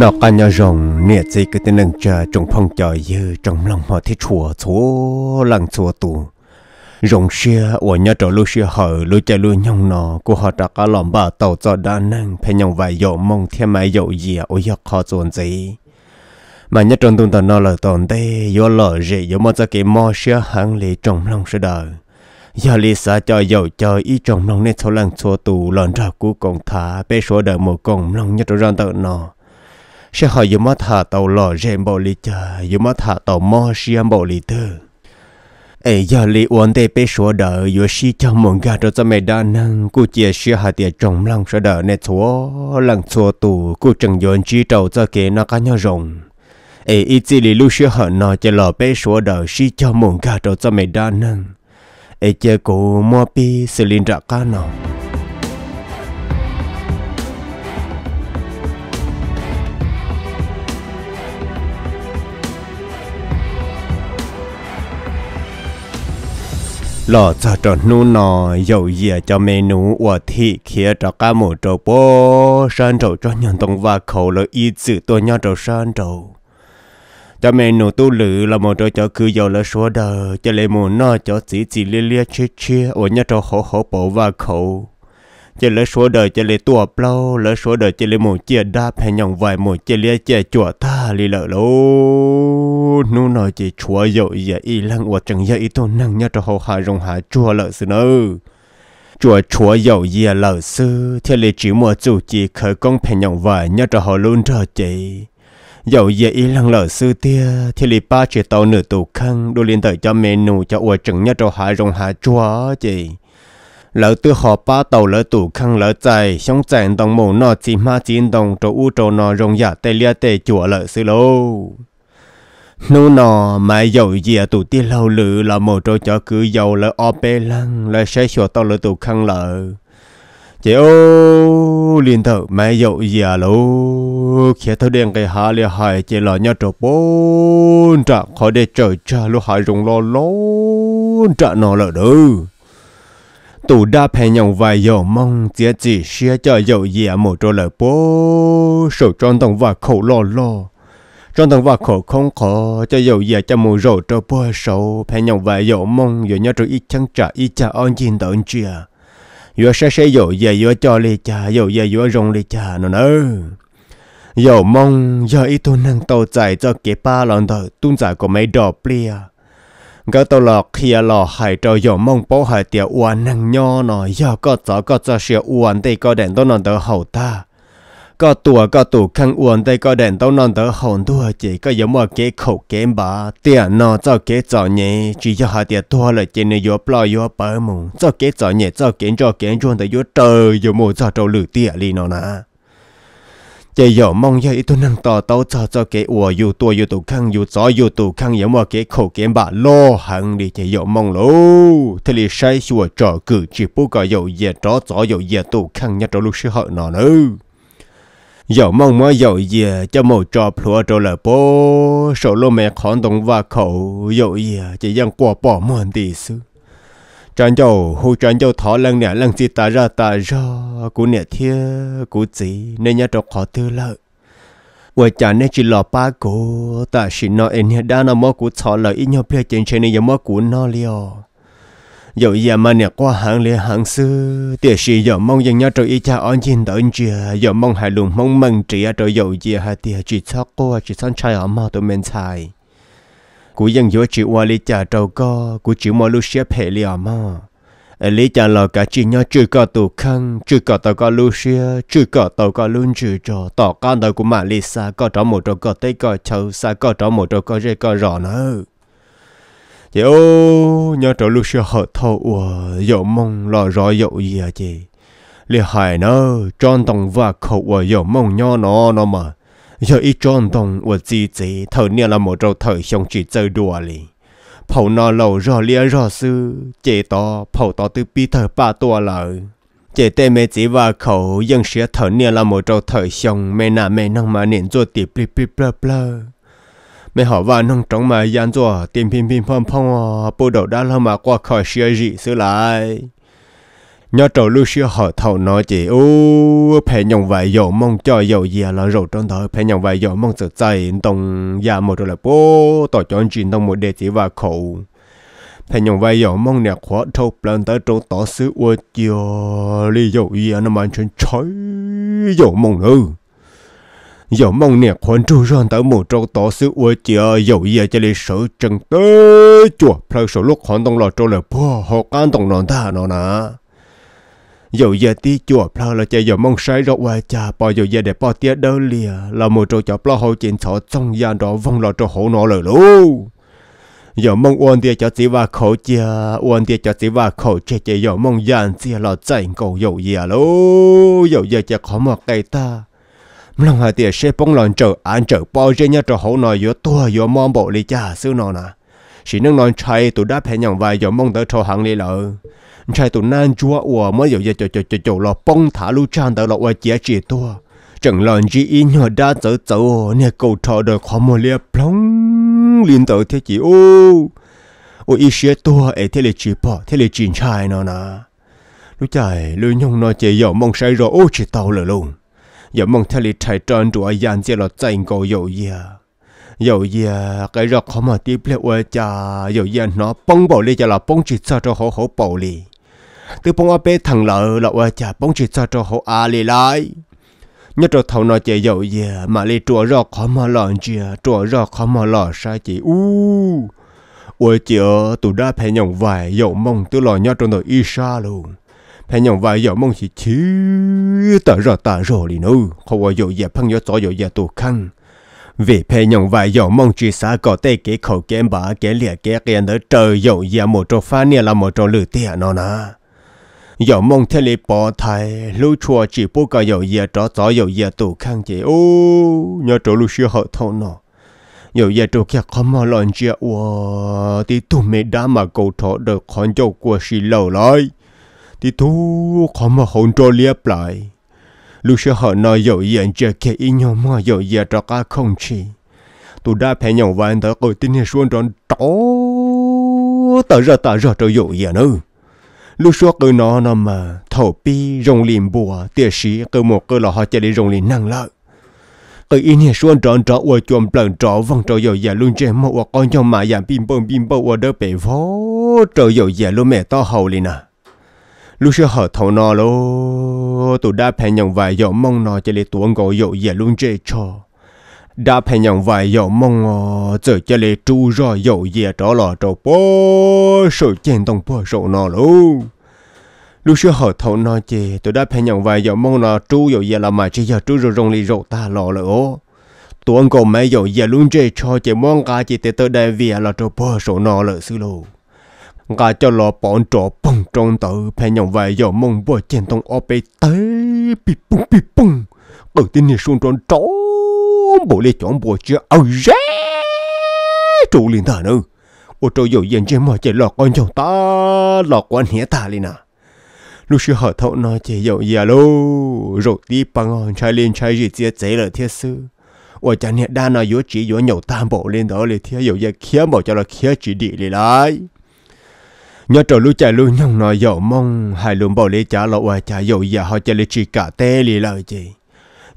nó cả nhà rồng nè chỉ cái tên nâng chờ trong phong chờ như trong lòng họ thì chùa chúa lăng chùa tù rồng xe ở nhà trọ lối xe hở lối chạy lối nhông nó của họ đã cả lòng bà tàu cho đa năng phải nhông vài dậu mong thêm mấy dậu gì ở nhà khó chuẩn gì mà nhất trong tuần nó là tồn tê do lỡ gì do mà cho cái mò xe hàng lì trong lòng sẽ đời giờ lì xa cho dầu cho ý trong lòng nên sau lần xua tù lần ra cú còn thả bé số đời một cùng lòng nhất trong tận nó sẽ hỏi dù mà thả tàu lò rèn bộ lì chờ dù mà thả tàu mò xiêm bộ lì tư ấy giờ lì uốn tê bê số đỡ dù si cho mong gà cho cho mẹ đa năng cô chia sẻ hạt tiền trồng lòng số đỡ nè chúa lòng chúa tù cô chẳng dọn chi trầu cho kế nó cá nhau rồng ấy ít gì lì lúc sửa hở nó cho lò bê số đỡ si cho mong gà cho cho mẹ đa năng ấy chơi cô mua pi xử lý ra cá nào lò cho cho nu nò dầu dìa cho mẹ nu ở thị kia cho cá mù cho bố sơn trâu cho nhận tông và khẩu lỡ y chữ tôi nhau trâu sơn trâu cho mẹ nu tu lử là một trâu cho cứ dầu lỡ số đờ, cho lấy mù nó cho chỉ chỉ lia lia chia chia ở nhau cho hổ hổ bổ và khẩu chỉ lấy số đời chỉ lấy tua plau lấy số đời chỉ lấy một chia đáp hay nhộng vài một chỉ lấy chia chùa ta lì lợ lô nu nói chỉ chùa dậu giờ y lăng uất chẳng giờ y tôn năng nhớ cho hậu hạ rồng hạ chùa lợ sư nơ chùa chùa dậu giờ lợ sư thì lấy chỉ mua chủ chỉ khởi công phải nhộng vài nhớ cho họ luôn cho chỉ dầu dễ ý lăng lở sư tia thì lấy ba chỉ tàu nửa tù khăn đôi liên tới cho menu cho uổng chừng nhớ cho hạ rồng hạ chùa chỉ ลตัวขอป้าต่วลตัวขังลใจช่องแจงตองหมูนอจีมาจีนตองตจวอู้โจนอรงยาเตลียเตจัวเลยซืโลนูนอมา่ยู่เยียตัวที่เราหรือเราหมูโจจะคือยาวแล้อเปลังแล้ใช้ชัวต่วลตัวขังเลยเจ้าลินเถอะไม่ยาวเยียูลเขียเท่เดียงไกหาเลียหายเจ้าหล่อเนาะจบปนจะขอได้เจอจ้าลูกหายรงรอล้นจะนอเลยเด้อ tù đa phè nhau vài giờ mong tiếc chỉ xia cho dầu dìa một trò lời bố sầu tròn tông và khổ lo lo tròn tông và khổ không khó cho dầu dìa cho một rổ trò bố sầu phè nhau vài giờ mong giờ nhớ trò ít chăng trả ít trả on nhìn tận chia vừa sẽ sẽ dầu dìa vừa cho lì cha dầu dìa vừa rong lì cha nó nơ giờ mong giờ ít tu năng tàu chạy cho kế ba lần thở tuôn giải của mấy đỏ plea ก็ตลอดเคียหล่อหายใจอยู่มองโป้หายเตียวอ้วนนังย่อหน่อยย่อก็จ๋อก็จะเสียอ้วนได้ก็เด่นต้นนอนเตอเห่าตาก็ตัวก็ตัวข้างอ้วนได้ก็เด่นต้นนอนเตอเห่าด้วยจีก็ยังว่าเก๋เข่าเก๋บ่าเตียนอเจ้าเก๋จ๋อเนี่ยจีจะหาเตียตัวเลยจีเนี่ยยัวปล่อยยัวเปิดมุงเจ้าเก๋จ๋อเนี่ยเจ้าเก๋จ่อเก๋จวนแต่ยัวเตยอยู่มู่เจ้าเจ้าหลือเตียลีนอนะ chỉ có mong nhớ ít nâng tỏ tàu cho cho cái ủa dù tua dù tụ khang dù gió dù tụ khang, yếu mà cái khẩu kiếm bà lo hằng đi chỉ có mong lô thế thì sai xua cho cử chỉ bố cả dầu dè tró gió dầu dè tụ khăn nhất trò lúc sinh hợ nó nữa giờ mong mà dầu dè cho một trò plua trò là bố sầu lô mẹ khón đồng và khẩu dầu dè chỉ dân qua bỏ mòn đi xứ chân châu hồ chân châu thọ lần nè lần gì ta ra ta ra cú nè thia cú gì nên nhớ cho khó tư lợi và cha nên chỉ lo ba cú ta chỉ nói em nhớ đã nó mất cú thọ lợi ít nhau bia trên trên này giờ mất cú nó liều dầu giờ à mà nè qua hàng lệ hàng xưa tiếc gì giờ mong dành nhớ cho ít cha anh chín đợi chưa giờ mong hai lùng mong mừng chỉ cho dầu giờ hai tiệt chỉ cho cô chỉ sang trai ở mà tụi mình xài cú dân dỗ chịu qua lý trả trâu co cú chịu mua lúc xếp hệ li mà lý trả lò cả chỉ nhau chưa có tù khăn chưa có tàu có lúc xếp chưa có tàu có luôn chữ trò tỏ con đời của mà lý xa có trò một trò có tây có châu xa có trò một trò có dây có rõ nữa chị ô nhau trò lúc xếp hợp thâu ủa dỗ mong lo rõ dỗ gì à chị lý hài nơ tròn tổng và khẩu ủa dỗ mong nhau nó nó mà giờ ít tròn đồng của gì gì thở nia là một trâu thở xong chỉ chơi đùa lì phẩu nọ lâu rò lia rò sư chế to phẩu to từ bi thở ba tua lợi chế tê mê chỉ và khẩu dân sẽ thở nia là một trâu thở xong mẹ nà mẹ năng mà nện ruột tiệp pi pi bla bla mẹ họ và nông trống mà gian ruột tìm pin pin phong phong à, bộ đầu đã lâu mà qua khỏi xia gì xứ lại nhớ trầu lưu sư họ thầu nói chị ô phải nhồng vài dầu mong cho dầu gì là rồi trong đó phải nhồng vài dầu mong sự dày đồng già một rồi là bố tỏ cho anh chuyện đồng một đề chỉ và khẩu phải nhồng vài dầu mong nè khóa thâu plan tới chỗ tỏ xứ ua chiều li dầu gì nó mang chân chói dầu mong nữa dầu mong nè khoan tru ron tới một trong tỏ xứ ua chiều dầu gì cho lý sở chân tới chùa phải số lúc khoan đồng lò trâu là bố họ can tông nón ta nó nà dầu giờ tí chùa plo là chơi giờ mong sai rồi qua cha bỏ dầu giờ để bỏ tiếc đỡ lìa là một chỗ chọ plo hậu chiến sọ trong gian đó vong là chỗ hậu nọ lời lũ, giờ mong uốn tiếc cho tí và khẩu chia uốn tiếc cho tí và khẩu chia chơi giờ mong gian chia là chạy cầu dầu giờ lũ, dầu giờ chơi khó mà cây ta lòng hà tiếc sẽ bóng lòng trở ăn trở bao giờ nhà trở hậu nọ giờ tua giờ mong bộ lì cha xứ nọ nà, chỉ nâng nói chạy tụi đáp hẹn nhận vài giờ mong tới chỗ hàng lì lợi trai tụi nan chúa ủa mới giờ giờ chờ chờ chờ chờ lò bông thả lu chan tờ lo ủa chia chỉ tua chẳng lần chỉ in nhỏ đa tớ tớ nè cầu thọ đời khó mồ lia plong liên tớ thế chỉ ô ô ý chia tua ấy thế lệ chỉ bỏ thế lệ chỉ trai nó nà lúc chạy lưu nhung nó chạy giờ mong say rồi ô chỉ tàu lờ luôn giờ mong thế lệ trai tròn ai dàn chỉ là dành cầu dầu giờ dầu giờ cái rọ khó mà tiếp lệ ủa cha dầu giờ nó bông bầu lì cho là bông chỉ sao cho hổ hổ bầu lì từ bông áp thằng lợ lậu ở chả bông chỉ cho cho họ à lì lại nhất rồi thầu nó chạy dầu gì mà lì chùa rọ khó mà lọ gì chùa rọ khó mà lọ sa chị u ôi chị ơi tụi đã phải nhộng vài dầu mong tôi lọ nhớ trong đời y sa luôn phải nhộng vài dầu mong chỉ chứ tờ rọ tờ rọ lì nữa không có dầu gì phăng nhớ tỏ dầu gì tụ khăn vì phê nhộng vài dầu mong chỉ xa có tay kế khẩu kém bá kế lìa kế kia nữa trời dầu gì một chỗ pha nia là một chỗ lử tiền nó nà giờ mong thế lệ bỏ thầy lúc chùa chỉ bố cả giờ giờ trò trò giờ giờ tụ khang ô nhớ chỗ lúc xưa thâu nọ giờ giờ chỗ kia có mà lần chia ô thì tụ mẹ đã mà cầu thọ được con chỗ của xì lâu lại thì tụ có mà hồn trò liếp lại lúc xưa họ nói giờ giờ giờ kia mà giờ giờ trò cả không chỉ tụ đã phải nhau vài tới rồi tin hệ xuống tròn tró tờ ra tờ ra trò giờ giờ nữa lúc suốt cơ nó nó mà thổ pi rồng liềm bùa tia sĩ cơ một cơ là họ chạy đi rồng liềm năng lợi cơ in hệ xuân trọn trọ ua chuồng plần trọ vòng trọ dầu dạ luôn chê mọ ua con trong mà dạng bim bông bim bông ua đỡ bể vó trọ dầu dạ luôn mẹ to hầu liền à lúc xưa họ thầu nó lô tụi đã phải nhận vài dầu mong nó chạy đi tuồng gọi dầu dạ luôn chê cho đã phải nhận vài dầu mong ờ, giờ cho lệ tru rồi dầu dìa trở lò trâu bó sự chèn tông bó rậu nó luôn lúc xưa họ thấu nói chê tôi đã phải nhận vài dầu mong là tru dầu dìa là mà chỉ giờ tru rồi rong lì rậu ta lò lỡ tôi còn mấy dầu dìa luôn chê cho chê mong cả chỉ tới tới đây vì là trâu bó rậu nó lỡ xứ lô cả cho lò bọn trò bông trong tự phải nhận vài dầu mong bó chèn tông ô bê tới bị bung bị bung ở tin này xuống tròn trống bộ lê chọn bộ chưa ao ré trụ liền thở nữa ô tô dầu dần trên mà chạy lọt con chồng ta lọt con hé ta liền à lúc xưa hở thấu nó chạy dầu già lô rồi đi băng hòn chạy lên chạy gì chia chế là thiết sư ô chẳng hiện đa nó yếu chỉ yếu nhậu tam bộ lên đó liền thiết dầu già khía bộ cho là khía chỉ địa liền lại nhớ trở lúc chạy lúc nhông nói dầu mong hai luôn bảo lê trả lọ ô chả dầu già họ chạy lê chỉ cả tê liền lại chị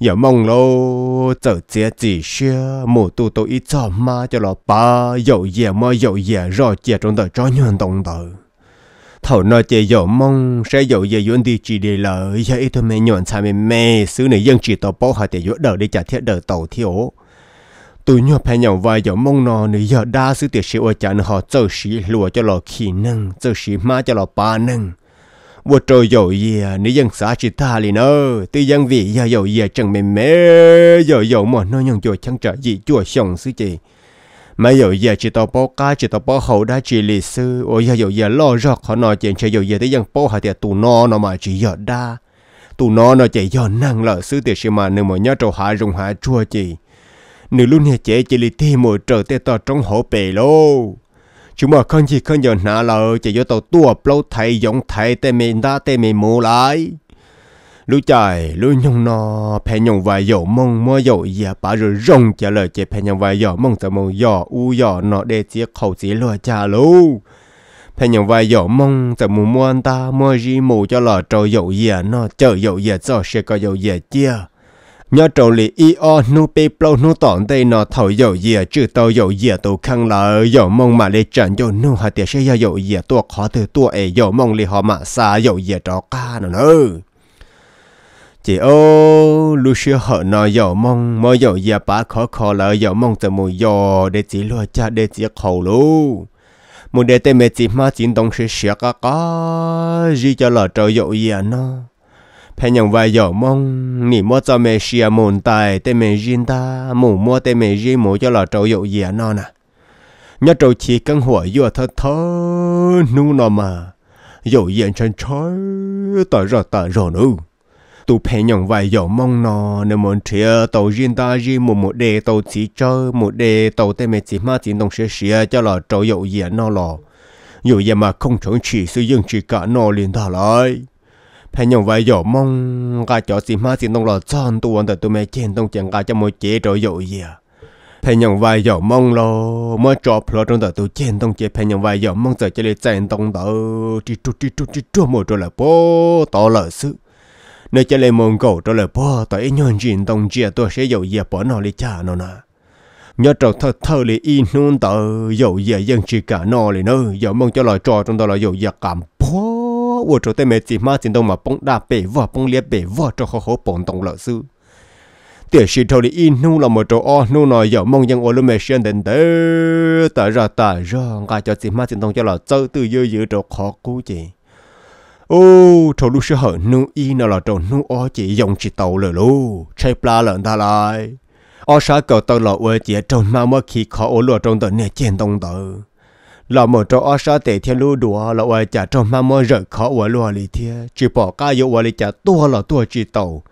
giờ mong lô tự chia chỉ xe mù tu tôi ít cho ma cho lọ ba dầu dẻ mà dầu dẻ rồi chia trong đời cho nhân đồng tờ. thầu nói chơi dầu mong sẽ dầu dẻ yến đi chỉ để lỡ giờ ít thôi mẹ nhọn sai mẹ mẹ xứ này dân chỉ tàu bao hạt để yến đời để trả thiệt đời tàu thiếu tôi nhớ phải nhậu vài giờ mong nó nữa giờ đa xứ tiệt sĩ ở chán họ chơi sĩ lùa cho lọ khí năng chơi sĩ ma cho lọ ba năng vô trò dầu gì nữ dân xã chỉ tha liền ơ tư dân vị giờ dầu gì chẳng mềm mé giờ dầu mà nó nhung dầu chẳng trả gì chùa sòng sư chị mà dầu giờ chỉ tao bao cá chỉ tao bao hậu đã chỉ lịch sư ôi giờ dầu giờ lo rõ họ nói chuyện chơi dầu giờ tư dân bao hạt tiệt tụ nó nó mà chỉ giờ đa tụ nó nó chỉ giờ năng lợ sư tiệt mà nếu mà nhớ trâu hạ dùng hạ chua chị nếu luôn hè chế chỉ lịch thi mùa trở tê to trong hổ bể lô chúng mà không chỉ không nhận nợ lờ chỉ do tàu tua lâu thầy giống thầy tên mình đã tên mình mua lại lũ chạy lũ nhung nó phe nhung vài dầu mông mua dầu ya bà rồi rong trả lời chỉ phe nhung vài dầu mông tao mông dò u dò nó để chỉ khẩu chỉ lừa trả lú phe nhung vài dầu mông tao mông mua anh ta mua gì mù cho lọ trâu dầu ya nó chờ dầu ya cho sẽ có dầu ya chia ยอดโจลีอีโอนูเปเปลนูตอนเตนอเทอยเยียจื้อเตอยเยียตัวขังเลอยอมงมาเลยจันยอนูฮาเตียเชยยเยียตัวขอเธอตัวเอยอมงลยหอมาซายอเยียตอกานอนอเจ้าลูเชียหอนอยมองมอยยาปาขอขอเลยยมองจะมวยอเดจีลัวจะเดจีเขาลูมุดเดเตเมจีมาจินตงเสียกะกาจีจะหล่อดเจ้าอยู่เยนอ phải nhận vài giờ mong nỉ mua cho mẹ xia mồn tài tên mẹ riêng ta mù mua tên mẹ riêng mù cho là trâu dậu dìa non à nhớ trâu chỉ cần hỏi vừa thơ thơ nu nó mà dậu diện chân chói tờ rờ tờ rờ nu tu phải nhận vài giờ mong nó nếu muốn chia tàu riêng ta riêng một một đề tàu chỉ chơi một đề tàu tên mẹ chỉ ma chỉ đồng xia xia cho là trâu dậu dìa non lò dù vậy mà không chuẩn chỉ sử dụng chỉ cả nó liền thả lại phải nhung vai dỗ mong cả chó xin má xin nông lò chọn tu ăn tôi mẹ chen tông chẳng gà cho mỗi chế rồi dỗ gì à phải nhung vai dỗ mong lo mỗi cho plo trong tôi chen tông chế phải nhung vai dỗ mong giờ chơi trên tông đó chỉ chút chỉ chút chỉ chút mỗi trò là bố to là sự nơi chơi lấy mông cầu trò là bố tại nhon chuyện tông chia tôi sẽ dỗ gì bỏ nó đi cha nó nè nhớ trò thơ thơ lì in nôn tờ dỗ gì dân chỉ cả nó lì nữa dỗ mong cho lời trò trong đó là dỗ gì cảm bố 我这对妹子嘛，真动嘛蹦大北哇蹦裂北哇，这好好蹦动老师。tiền sĩ thâu đi in nu là một chỗ o nu nói giờ mong dân ô lưu mê đến đế ta ra ta ra ngài cho chị ma xin thông cho là chơi từ dư dư chỗ khó cú chị ô thâu lúc sẽ hở nu y nó là chỗ nu chị dùng chị tàu lời lu chơi pla lợn ta lại o sa cầu tàu là chị trồn ma mơ khi khó ô lùa trong tờ nè chèn tông tờ là một chỗ ở sa tệ thiên lưu đùa là ở chả trong mà mơ rợ khó ở lúa lì thiên chỉ bỏ ca yêu ở lì chả tua là tua chỉ tàu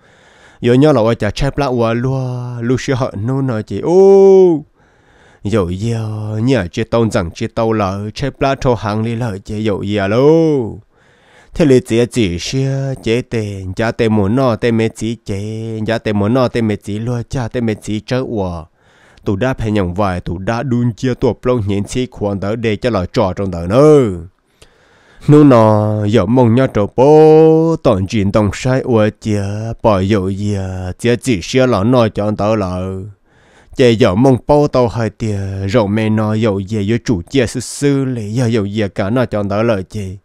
yêu nhau là ở chả chép lại ở lúa lúa sẽ hận nô nói chỉ ô dầu yêu nhà chỉ tàu rằng chỉ tàu là chép lại cho hàng lì lợi chỉ dầu yêu luôn thế lì chỉ chỉ xưa chế tề giá tề mồ nọ tề mẹ chỉ chế giá tề mồ nọ tề mẹ chỉ lúa cha tề mẹ chỉ chơi ở tụ đã phải nhận vài tụ đã đun chia tụ plong nhện xí khoan đỡ để cho lời trò trong đỡ nữa nô nọ giờ mong nhau trâu bố toàn chuyện đồng sai ua chia bỏ dầu dìa chia chỉ xia lọ nói cho đỡ lợ chế giờ mong bố tàu hai tiền rồi mẹ nói dầu dìa với chủ chia sư sư lì giờ dầu dìa cả nói cho đỡ lợ chị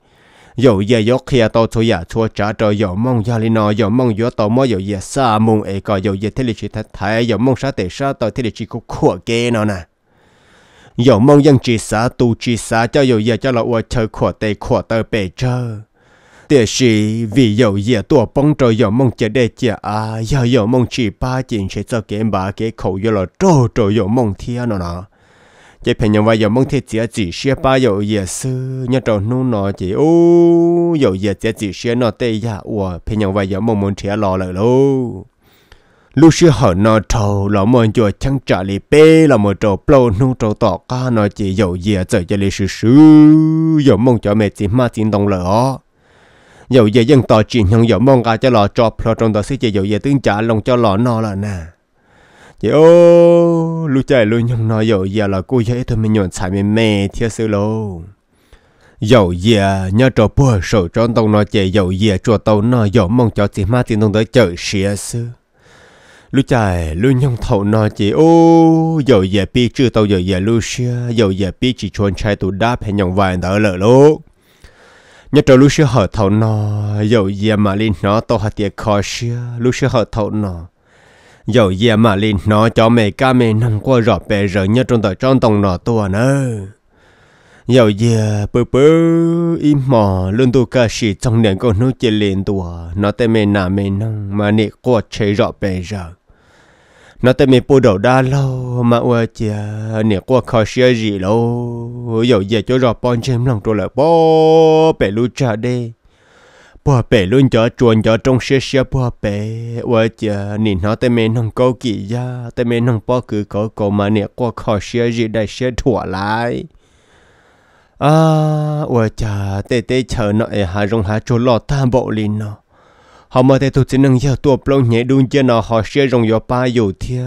有也有看到出呀出查着有梦呀里呢有梦有到么有也啥梦哎个有也天里去他台有梦啥得啥到天里去个阔给呢呢。有梦ยังจีสาตูจีสาเจ้าอยู่เย่เจ้าละอวเธอขวดเตขวดเตเปเจอเดี๋ยวสิวิอยู่เย่ตัวป้องเจอยู่มงจะได้เจ้าอาอยู่อยู่มงจีป้าจินเชื่อเจ้าเกมบาเกเขาอยู่ละโจโจอยู่มงเทียนเนาะ chị phải nhận vào giờ mong thiết chỉ chỉ xe ba giờ giờ sư nhớ trò nu nọ chị ô giờ giờ chỉ chỉ xe nọ tây ya dạ. ủa phải nhận vào giờ mong muốn chia lò lại lô lúc xưa họ nọ trâu là muốn cho chẳng trả lì bê là một trâu plô nu trâu tọ ca nọ chị giờ giờ giờ giờ lì sư sư giờ mong cho mẹ chị ma tin đồng lỡ giờ giờ dân tỏ chỉ nhận giờ mong cả cho lò cho plô trong đó sẽ giờ giờ tương trả lòng cho lò nọ là nè yo lu chạy lu nhung nói yo giờ la cô dễ thôi mình nhọn xài mình mè thiệt sự lô yo giờ nhớ trò bùa sổ tròn tàu nó chạy yo giờ chùa tàu nó yo mong cho chị ma tiền tông tới chợ xía sư lu chạy lu nhung thầu nó chị ô yo giờ pi chưa tàu yo giờ lu xía yo giờ pi chỉ chuồn chạy tụ đáp hay nhung vài đỡ lợ lô nhớ trò lu xía hở thầu nó yo giờ mà lên nó tao hạt tiệt khó xía lu xía hở thầu nó dầu dìa mà lì nó cho mẹ ca mẹ nằm qua rõ bè rỡ nhớ trong tờ trong tòng nọ tua nữa dầu dìa bơ bơ im mò luôn tu ca sĩ trong nền con nó chê lên tua nó tên mẹ nà mẹ nằm mà nị qua chế rõ bè rỡ nó tên mẹ bù đầu đa lâu mà ua chìa nị qua khó xìa gì lâu dầu dìa cho rõ bọn chém lòng trô lợi bó bè lưu trả đê bùa bể luôn cho chuồn cho trong xe xe bùa bể và chờ nhìn nó tay mình không câu kỳ ra tới mình không bao cứ có cổ mà nè qua khỏi xe gì đây xe thua lại à và chờ tê tê chờ nội hà rong hà chỗ lọt tam bộ liền nó họ mà tê tụt chỉ nâng giờ tua plong nhẹ đun chơi nó họ xe rong yo ba yo thia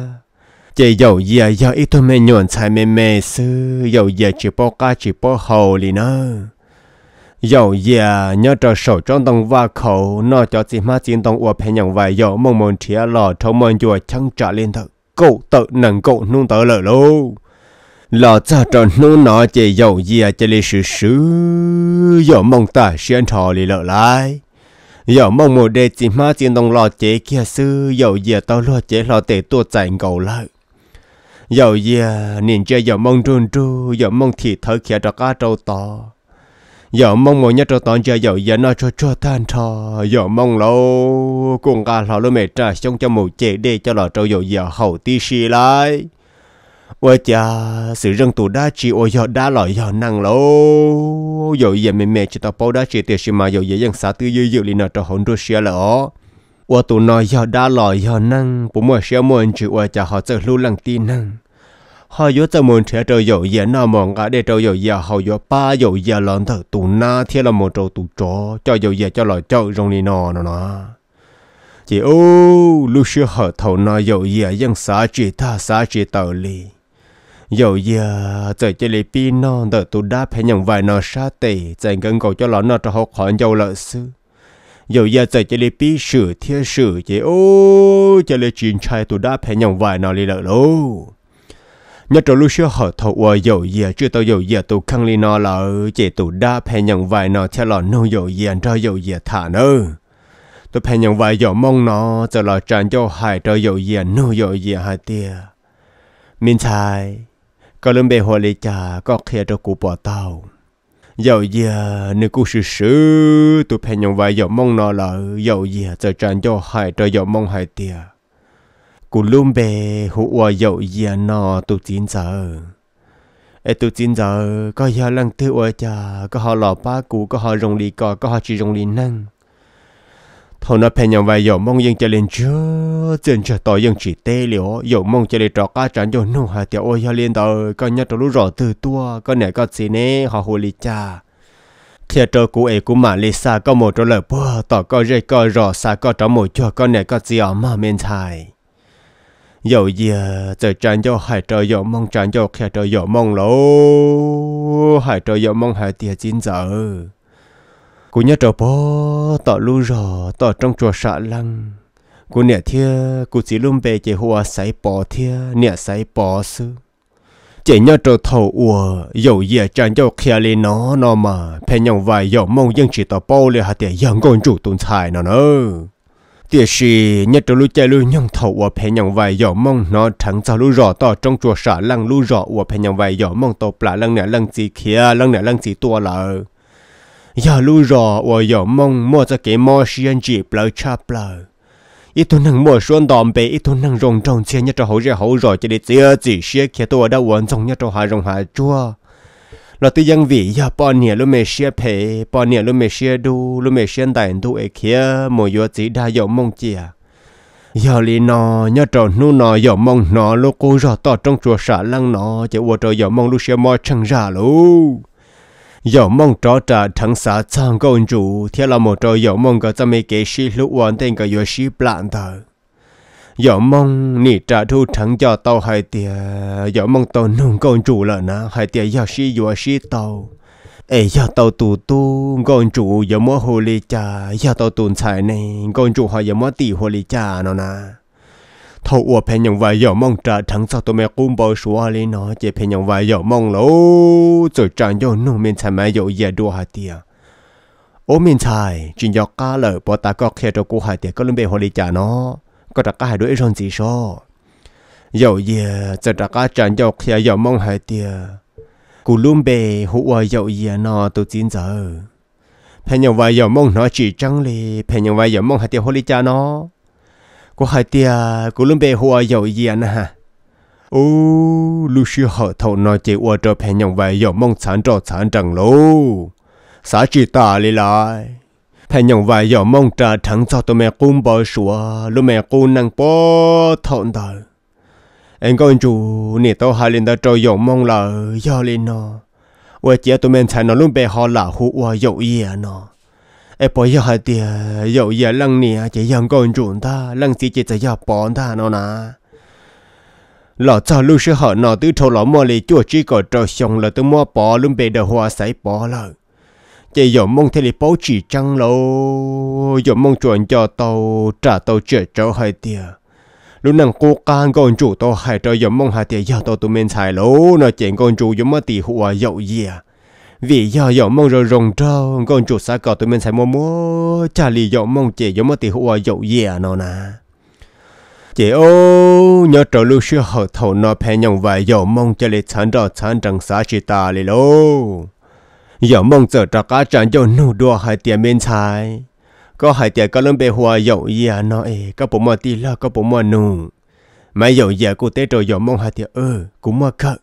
chỉ dầu giờ giờ ít thôi mẹ nhọn xài mẹ mẹ sư dầu giờ chỉ bao ca chỉ bao hầu liền nó dầu già nhớ cho sầu trong tông và khẩu nó cho chị má chiến tông ua phê nhận và dầu mong muốn chia lò trong mong chùa chẳng trả lên thật cậu tự nâng cậu nung tớ lợi lô lò cho trò nung nó chỉ dầu già chỉ lì sử sứ dầu mong ta xuyên trò lì lợi lại dầu mong một để chị má chiến tông lò chế kia sư dầu già tao lò chế lò tệ tua chạy cầu lợi dầu già nhìn chơi dầu mong trôn tru dầu mong thị thở kia cho cá trâu to giờ mong muốn nhất cho toàn giờ giờ giờ nó cho cho tan cho giờ mong lâu cùng cả họ lô mẹ trả xong cho một chế để cho lão trâu giờ giờ hậu tí xì lại ôi cha sự dân tù đã chỉ ôi giờ đã lòi giờ năng lâu giờ giờ mẹ mẹ chỉ tao bao đã chỉ tiền xì mà giờ giờ dân xã tư dư dư liền nó cho hồn đôi xì lỡ ôi tụ nói giờ đã lòi giờ năng bố mẹ xe mua chỉ chị ôi cha họ chơi lưu lăng tin năng họ yo cho muốn trẻ trâu yo giờ na mong ngã để trâu yo giờ họ yo ba yo giờ lần thứ tụ na thế là một chỗ tụ chó cho yo giờ cho lời cho rong đi nọ nó nó chị ô lúc xưa họ thầu na yo giờ yang sa chỉ ta sa chỉ tờ li yo giờ tới chơi li pi nó thở tụ đa phải nhận vài nó sa tệ dành gần cầu cho lón nó cho họ khỏi dầu lợi sư dầu giờ tới chỉ lấy bí sửa thiên sửa chị ô chỉ lấy chín chai tụi đã phải nhồng vài nào đi lỡ luôn nhất trò lưu xưa họ thầu ở dầu dìa chưa tao dầu dìa tụ khăn li nó là chỉ tụ đa phe nhận vài nó theo lò nông dầu dìa cho dầu dìa thả nữa tụ phải nhận vài dầu mong nó giờ là tràn cho hải cho dầu dìa nông dầu dìa hai tia minh thái có lưng bề hồ lý trà có khía cho cụ bỏ tàu dầu dìa nếu cụ sự sự tụ phải nhận vài dầu mong nó là dầu dìa giờ tràn cho hải cho dầu mong hai tia cụ lùm bề hụ ua dậu dìa nọ tụ chín giờ ê tụ chín giờ có giờ lăng thứ ua cha có họ lọ ba cụ có họ rồng lì cò có họ chỉ rồng lì năng thầu nó phèn nhầm vài dậu mong yên cho lên chưa chân cho tỏ yên chỉ tê liễu dậu mong cho lên trọ cá trán dậu nô hà tiểu ôi giờ lên đời có nhớ trọ lũ rõ từ tua có nẻ có gì nè họ hụ lì cha thiệt trò cụ ấy cũng mà lì xa có một trò lợp bùa tỏ có dây có rõ xa có trò một chùa có nẻ có gì ở mà men thải 有夜在战有海着有梦战有看着有梦喽，海着有梦海跌进走。cô nhớ trò bó tỏ lu rò tỏ trong chùa xạ lăng cô nè thia cô chỉ luôn về chị hoa sấy bò thia nè sấy bò sư chị nhớ trò thầu ùa dầu dìa tràn dầu kia lên nó nó mà phê nhông vài dầu mông dân chỉ tỏ bao lê hạt tiền dân con chủ tồn xài nó nữa tiếc sĩ nhất trong lúc chơi lưu nhung thầu của phe nhung vài dọ mong nó thắng sau lưu rõ to trong chùa xã lăng lưu rõ của phe nhung vài dọ mong tàu plả lăng nè lăng gì kia lăng nè lăng gì tua lợ giờ lưu rõ của dọ mong mua cho cái mua xiên gì plờ cha plờ ít tuần năng mua xuân đòn bể ít tuần năng rồng trồng chia nhất cho hậu ra hậu rồi chỉ để chơi chỉ chia kia tua đã uốn trong nhất cho hà rồng hà chua là tôi vị ya bao nhiêu lúc mẹ xia phê bao nhiêu lúc mẹ xia đu lúc mẹ xia đại đu ấy kia một yo chỉ đa chia giờ li nó nhớ trò nu nó yo mong lúc cô rõ to trong chùa xã lăng nó chỉ vô trò yo mong lúc xia mò chẳng ra lu yo mong trò trả thằng xã trang công chủ thế là một trò yo mong cái tâm mê kế sĩ lúc hoàn tên cái yo sĩ plan thôi giờ mong nị trả thu thắng cho tàu hai tia giờ mong tàu nung con chủ là na hai tia giờ si giờ si tàu ê giờ tàu tu tu con chủ giờ mua hồ ly trà giờ tàu tuần xài này con chủ họ giờ mua tỷ hồ ly trà nó na thâu ua phe nhung vài giờ mong trả thắng sau tụi mẹ cũng bao số lên nó chỉ phe nhung vài giờ mong lỗ rồi trả cho nung mình xài mày giờ giờ đua hai tia ô mình xài chỉ giờ cá lợ bỏ ta có khe cho cô hai tia có lên bề hồ ly trà nó có đặc hai đứa rong gì sao dầu giờ giờ đặc cá chẳng dầu kia mong hai tia cú lùm bề hụ ở dầu giờ nó tụ chín giờ phải nhau vài dầu mong nó chỉ trăng lì phải nhau vài dầu mong hai tia hồ lý cha nó cú hai tia cú lùm bề hụ ở dầu giờ nè ô lúc xưa họ thầu nó chỉ ở trở phải nhau vài dầu mong chán trò chán chẳng lô xã chỉ ta lì lại thầy nhộng vài giờ mong trà thẳng cho tụi mẹ cung bờ sủa lúc mẹ cung năng bó thọn đời em con chú nè tao hai lên đã trôi dòng mong là do lên nó và chỉ tụi mình chạy nó luôn bè họ là hú và dậu dìa nó em bỏ giờ hai tiền dậu dìa lăng nè chỉ dòng con chú ta lăng gì chỉ chỉ giờ bỏ ta nó nà lỡ cho lúc sẽ họ nó từ thâu lọ mò lì chùa chỉ có trâu xong là từ mua bỏ luôn bè đờ hoa sấy bỏ lời chỉ dụ mong thì bố chỉ chăng lâu dụ mong chuẩn cho tàu trả tàu chuyển cho hai tiền lúc năng cố can con chủ tàu hai cho dụ mong hai tiền giờ tàu tụi mình xài lỗ nó chuyện con chủ dụ mà tỷ hùa dậu gì à vì giờ dụ mong rồi rồng trâu con chủ xã cỏ tụi mình xài mua mua trả lì dụ mong chỉ dụ mà tỷ hùa dậu gì à nó nà, chị ô nhớ trở lưu sư hợp thầu nó phải nhông vài dụ mong cho lịch sản rõ sản trăng xã chỉ ta lì lô giờ mong chờ trả cá chẳng cho nụ đùa hai tiền bên trái có hai tiền có lớn bề hòa dậu ya nó ê có bộ mò tì lo có bộ mò nụ mấy dậu ya cô tế rồi giờ mong hai tiền ơ cũng mò khờ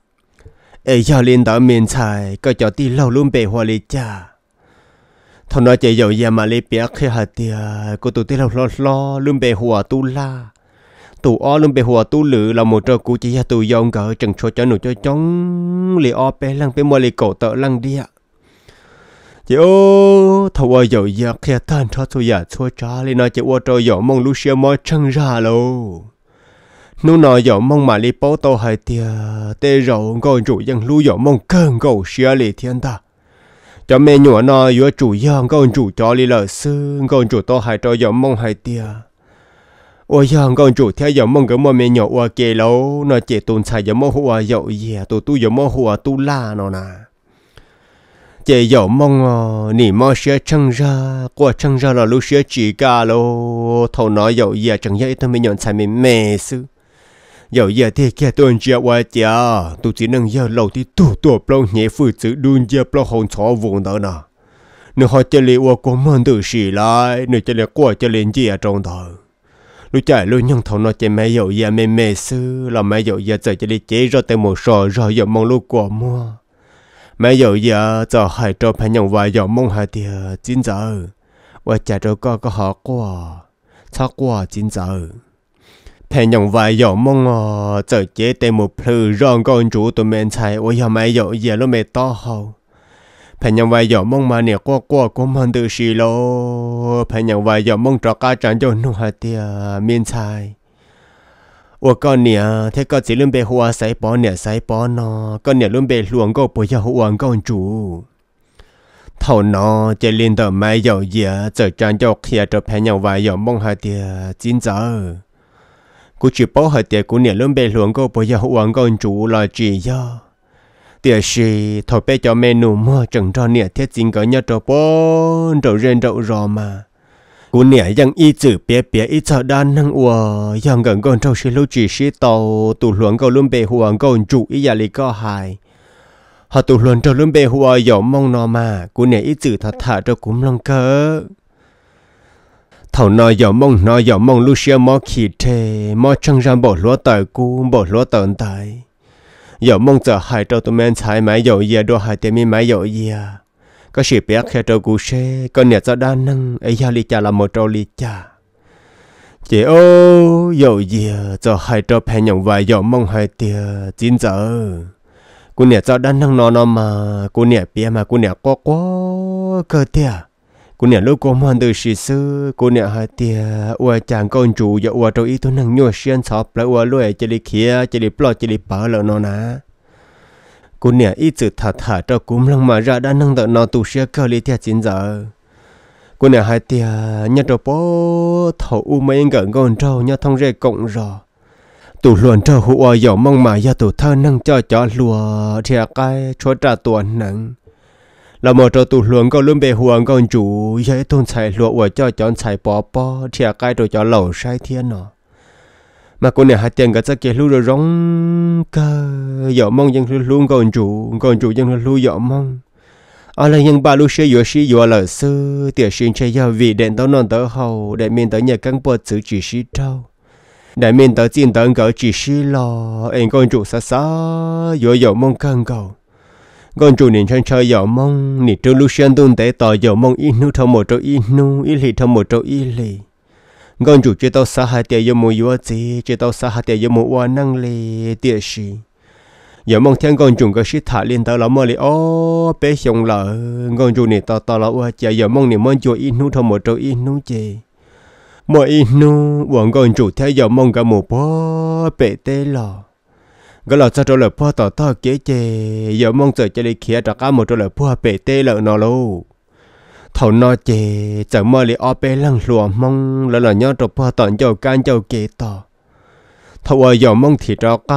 ê giờ lên đó bên trái có cho tì lâu luôn bề hòa lì cha thôi nói chạy dậu ya mà lấy bia khi hai tiền cô tụi tế lâu lo lo luôn bề hòa tu la tụ o luôn bề hòa tu lử, là một trò cú chỉ ya tụ dòng gỡ chẳng cho cho nụ cho chống lì o bé lăng bé mò lì cổ tợ lăng đi ạ chị ô thầu ở dầu giờ kia à, tan cho tôi giờ à, tôi trả lên nói chị ô tôi dầu mong lúc xưa mới chân ra lâu nô nọ dầu mong mà li bố tôi hay tia à, tê rầu ngồi chủ dân lu dầu mong cơn gầu xưa li thiên ta cho mẹ nhỏ nọ dầu chủ dân ngồi chủ cho li lợ sư ngồi chủ tôi hay tôi dầu mong hay tia ôi giờ con chủ theo giờ mong cái mà mẹ nhỏ ô kê lâu nó chỉ tồn xài giờ mong hùa dậu gì à tụ tu giờ mong hùa tu la nó nà chỉ dầu mong à, nỉ mò xe chăng ra qua chăng ra là lúc xe chỉ cả lô thầu nói dầu giờ chẳng dễ tôi mới nhận sai mình mê sư dầu giờ thì kia tôi chưa qua chả tôi chỉ nâng giờ lâu thì tu tu lâu nhẹ phụ chữ đun giờ lâu hồn chó vùng đó nè nếu họ chơi lì qua có mơn từ xì lại nếu chơi lì qua chơi lì gì trong đó lúc chạy lúc nhân thầu nó chơi mấy dầu giờ mê mê sư là mấy dầu giờ chơi chơi lì chế ra tới một sò rồi giờ mong lúc qua mua mấy giờ giờ giờ hai trâu phải nhận vài giờ mong hai thì chín giờ và chả trâu có có họ qua chắc qua chín giờ phải nhận vài giờ mong à giờ chế tê một phư rong con chủ tụi mình chạy ôi giờ mấy giờ giờ nó mẹ to hầu phải nhận vài giờ mong mà nè qua qua cũng hơn từ xì lô phải nhận vài giờ mong trọ cá tràn cho nó hai thì miền chạy 我讲你啊，他讲这两百花塞包呢，塞包呢，讲你两百乱搞不要乱搞住。头脑这领导没有也，这战斗开着朋友还有梦还的今早。กูจีบหัดเดียกูเนี่ยเริ่มไปหลวงก็ปอยาหวังก่อนจูลอยจีย่อเดี๋ยวสิถอดไปจอเมนูมั่วจังจอเนี่ยเทจริงก็เนี่ยตัวปนตัวเรนตัวรอมา y y chợ đan gần xí กูเนี่ยยังอีจือเปียเปียอีจอดานนังอัวยังกันก่อนเท่าชิลูจีชิโตตุหลวงก็ลุ่มเบหัวก็จุอียาลิก็หาย họ tụ luận cho luôn bề hùa dẫu mong nó mà cú nè y chữ thật thà cho cúm lòng cớ thầu nó dẫu mong nó dẫu mong Lucia mò khí thế mò trăng ra bỏ lúa tờ cú bỏ lúa tờ tay dẫu mong giờ hai trâu tụi men trái mãi dẫu gì đồ hai tiệm mi mãi dẫu gì à ก็สิเปียกแค่เจ้ากูเช่ก็เนี่ยจะด้านนั่งไอ้ยาลิจ่าละโมเจ้าลิจ่าเจ้าโอ้ยเยียจะให้เจ้าแพงอย่างวายยอมมองให้เตียจินเจอกูเนี่ยจะด้านนั่งนอนมากูเนี่ยเปียมากูเนี่ยก็ก็เกิดเตียกูเนี่ยลูกกูมันดูสิซื้อกูเนี่ยให้เตียอวยจางก้นจูอย่าอวยเจ้าอีตัวนั่งยั่วเชียนชอบแล้วอวยรวยจะลิเคียจะลิปลอดจะลิเปล่าแล้วนอนนะ cú nè ít chữ thả thả cho cúm lăng mà ra đã nâng đỡ nó tù xe cơ lý theo chín giờ cú nè hai tia nhớ cho bố thầu u mấy gần con trâu nhớ thông rê cộng rò tù luồn cho hụ ở dầu mong mà do tù thơ nâng cho chó lùa thìa cái chúa trả tuần nâng là một trò tù luồng có luôn bề huồng con chủ dễ tôn xài lụa của cho chọn xài bò bò thìa cái rồi cho lẩu sai thiên nó mà cô nè hạt tiền cả chắc kia lưu rồi rong cơ dọ mong dân luôn còn chủ còn chủ dân lưu dọ mong ở là những bà lưu sẽ dọ sĩ dọ lỡ sư tiểu sinh chơi giao vì đèn tao non tớ hầu để mình tớ nhà căng bột sự chỉ sĩ trâu để mình tớ tin tớ cỡ chỉ sĩ lo em còn chủ xa xa dọ dọ mong căn cầu con chủ nên chân chơi dọ mong nị trâu lưu sen tôn tế tỏ dọ mong ít nu thâu một trâu ít nu ít lì thâu một trâu ít lì ngon chủ chế tao xa hai tiệt yêu mù yêu chế chế tao xa hai tiệt yêu mù oa năng lì tiệt sĩ giờ mong thiên ngon chủ cái sĩ thả lên tao là mơ lì ô bé xong là ngon chủ này tao tao là oa chế giờ mong này mong chủ in nu thầm một trâu in nu chế mỗi in nu bọn ngon chủ theo giờ mong cả một bó bé tê lò cái là sao trâu là bó tao tao kế chế giờ mong giờ chơi đi kia trả cả một trâu là bó bé tê lợ nó lâu thầu nó chê chẳng mơ lì ọ bê lăng lùa mong lỡ là nhớ trò bò tận dầu can dầu kì tỏ thầu ở dầu mong thì trò ca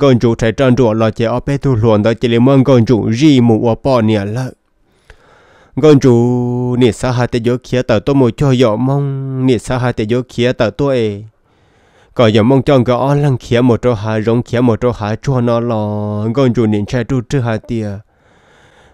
con chủ trẻ tròn rùa lò chê ọ bê tu luồn đó chê lì mong con chủ ri mù ọ bò nìa lợ con chủ nì xa hà tê dỗ khía tờ tô mù cho dầu mong nì xa hà tê dỗ khía tờ tô ê có dầu mong chọn gõ lăng khía một trò hà rong khía một trò hà cho nó lò con chủ nì trẻ tru trư hà tìa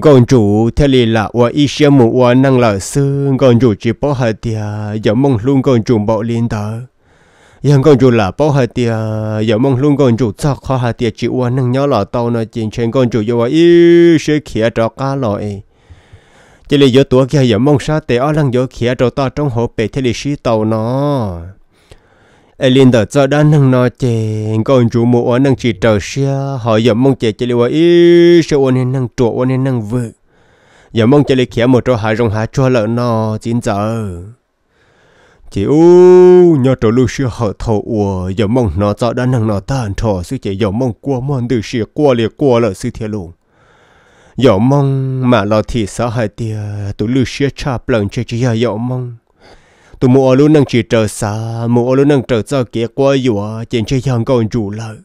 còn chủ theo lì là và ý xem mù và năng là sư còn chủ chỉ bảo hạt thì giờ mong luôn còn chủ bảo liên đó dạ, nhưng còn chủ là bảo hạt thì giờ mong luôn còn chủ chắc khó hạt thì chỉ và năng nhớ là tàu nói chuyện chuyện còn chủ giờ ý sẽ khía trọ cá loại chỉ là giờ tuổi kia giờ mong sao để ở lăng giờ khía trọ ta trong hộp bể theo lì sĩ tàu nó Elin đỡ cho đã nâng nọ chè, còn chú mù ở nâng chỉ trở xe, họ giờ mong chè chè liwa à, ý, sẽ ôn nên nâng trụ ôn nên nâng vự. Giờ mong chè li khía một trò hạ rong hạ cho lợn nọ chính giờ. Chị u, nhỏ trò lưu sư hở thổ ua, giờ mong nọ cho đã nâng nó tàn thọ, sư chè giờ mong qua môn từ xe qua liệt qua lợn sư thiệt luôn. Giờ mong mà lo thì sợ hại tiệt, tụi lưu sư cha blần chè chè giờ à, mong tụi mua luôn năng chỉ trở xa mua luôn năng trở xa kia qua dùa chuyện chơi hàng còn chủ lợi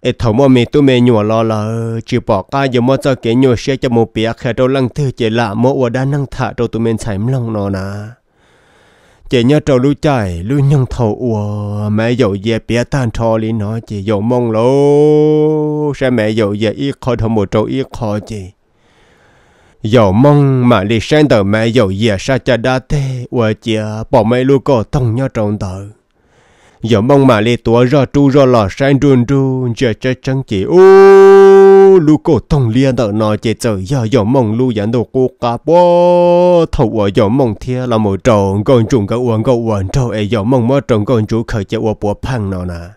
ít thầu mua mì tụi mẹ nhỏ lo lợ chỉ bỏ ca giờ mua cho kia nhỏ xe cho mua bia khai đâu lăng thư chỉ là mua ở đa năng thả đâu tụi mình chạy lòng nó nà chỉ nhớ trâu lũ chạy lũ nhung thầu ua mẹ dầu về bia tan cho lý nó chỉ dầu mong lô sẽ mẹ dầu về ít khó thầu một trâu ít khó chỉ 有梦嘛里山头没有夜沙家大的，我家宝妹路过同样中头。有梦嘛里多热猪热了山中中，这这真姐哦，路过同连的那节奏要有梦路人都过嘎波，头我有梦天了么中公中个文个文州哎有梦么中公主可接我不胖了呢。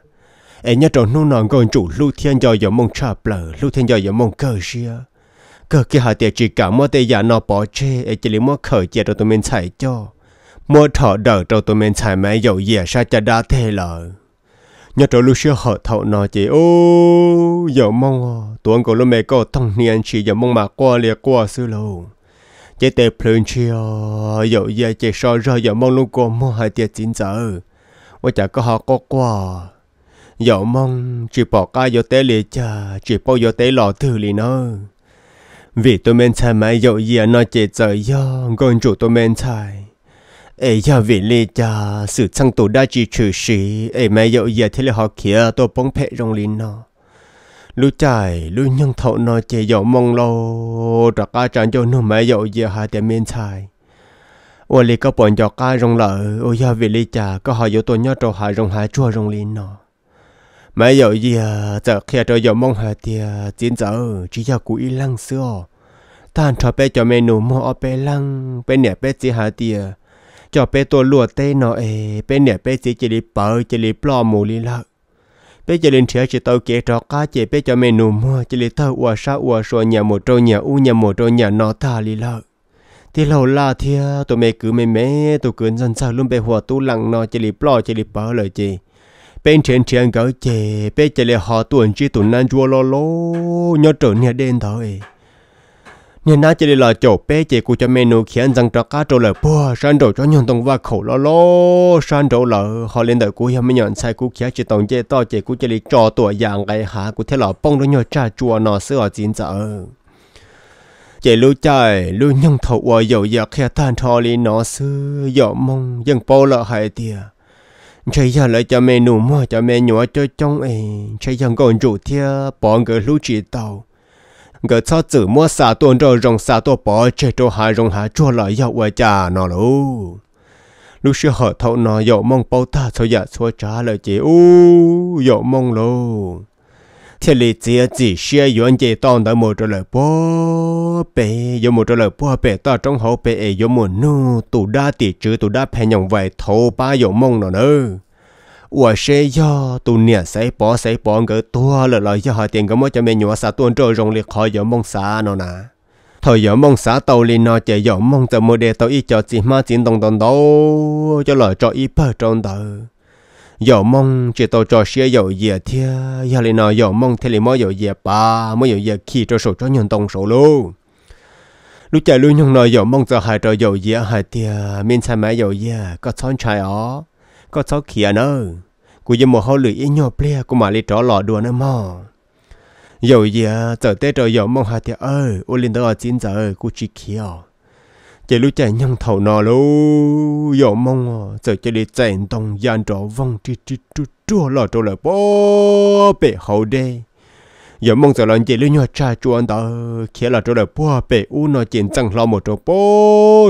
哎，你中弄那公主露天要有梦差不了，露天要有梦可惜啊。cơ kia họ tiệt chỉ cả mua tê giả nó bỏ chê ấy chỉ lấy mua khởi chế cho tụi mình xài cho mua thọ đỡ cho tụi mình xài mẹ dầu dẻ sa cho đa thế lợ nhớ trâu lúc xưa họ thọ nó chỉ ô dầu mong à tụi anh cổ lúc mẹ có tăng niên chỉ dầu mong mà qua liệt qua xưa lâu chế tê phun chia ờ, dầu dẻ chỉ so ra dầu mong lúc qua mua hai tiệt chín giờ và chả có họ có qua dầu mong chỉ bỏ ca dầu tế liệt cha chỉ bỏ dầu tế lò thử liền nữa vì tôi men chai mà dậu dìa nó chế trở yo gôn chủ tôi men chai ấy giờ vì lý cha sự sang tổ đã chỉ trừ sĩ ấy mà dậu dìa thế là họ kia tôi bóng pẹ rong linh nó lúc chạy lúc nhân thọ nó chế dậu mong lo, ra ca chẳng cho nó mà dậu dìa hai tiền men chai ô lý có bọn cho ca rong lợ ô giờ vì lý cha có họ dậu tôi nhớ trâu hai rong hai chua rong linh nó mà giờ gì giờ khi trời giờ mong hà thì à, chiến giờ chỉ cho cú y lăng xưa tan cho bé cho mẹ nụ mò bé lăng bé nè bé chỉ hả thì cho bé tôi lùa tê nó ê bé nè bé chỉ chỉ đi bờ chỉ đi plo mù đi lợ bé chỉ lên trẻ chỉ tàu kia trò cá chỉ bé cho mẹ nụ mò chỉ đi thơ ua sa ua sò nhà một trâu nhà u nhà một trâu nhà nó ta đi lợ thì lâu la thì tụi mẹ cứ mẹ mẹ tụi cứ dần sao luôn bé hòa tu lăng nọ chỉ đi plo chỉ đi bờ lời chị bên trên trên gỡ chè bên chè lại họ tuần chi tuần năn chua lo lo nhớ trở nhà đen thôi nhà na chè là chỗ bên chè của cho menu khiến rằng trò cá trâu là bùa san đầu cho nhận tông vác khổ lo lo san đầu là họ lên đời của em nhận sai của kia chỉ tông chè to chè của chè lại trò tuổi vàng cái hạ của thế là bông đôi nhớ cha chua nó sữa chín giờ chế lưu chạy lưu nhung thầu ở dầu dạc khe than thò lên nó sư dọ mông dân bao lợ hai tia chạy ra lại cho mẹ nụ mà cho mẹ nhỏ cho trong ấy chạy giờ còn rủ thia bỏ người lưu chỉ tàu người cho chữ mua xả tuần rồi rồng xả tuần bỏ chạy cho hai rồng hạ chua lại dạo qua cha nó luôn lũ sư họ thâu nó dạo mong bao ta cho dạ xua trả lời chị u dạo mong luôn thế lì chỉ chỉ xe yon chỉ tao đã một trở lại bó bể yon một trở lại bó bể ta trong hậu bể ấy yon một nu tụ đa tỷ chữ tụ đa phải nhộng vậy thâu ba yon mong nó nữa ủa xe yo tụ nè say bỏ say bỏ cái tua là lời cho họ tiền cái mỗi cho mình nhỏ sa tuôn trôi rong liệt khỏi yon mong sa nó nà thời giờ mong xã tàu lên nói chạy giờ mong cho mua đề tàu ít cho chị ma chín đồng đồng đâu cho lời cho y bơ trong đời dầu mong chỉ tàu cho xe dầu dìa thia giờ lại nào dầu mong thế lại mới dầu dìa ba mới dầu dìa khi cho sổ cho nhân tông sổ luôn lúc chạy luôn nhưng nói dầu mong giờ hai trò dầu dìa hai thia miền sai máy dầu dìa có son trai ó có sáu kia nữa cú giờ một hậu lưỡi ít nhỏ ple cú mà lấy trò lò đùa nữa mò dầu dìa giờ tết trò dầu mong hai thia ơi ô linh đó chín giờ cú chỉ kia chỉ lúc chạy nhông thầu nọ lú giờ mong à giờ chỉ để chạy tông gian trọ vong chi chi chu chua lọ trọ lại bó bể hậu đê giờ mong giờ lần chỉ lúc nhỏ cha chua anh ta khía là trọ lại bó bể u nó chiến chẳng lo một trọ bó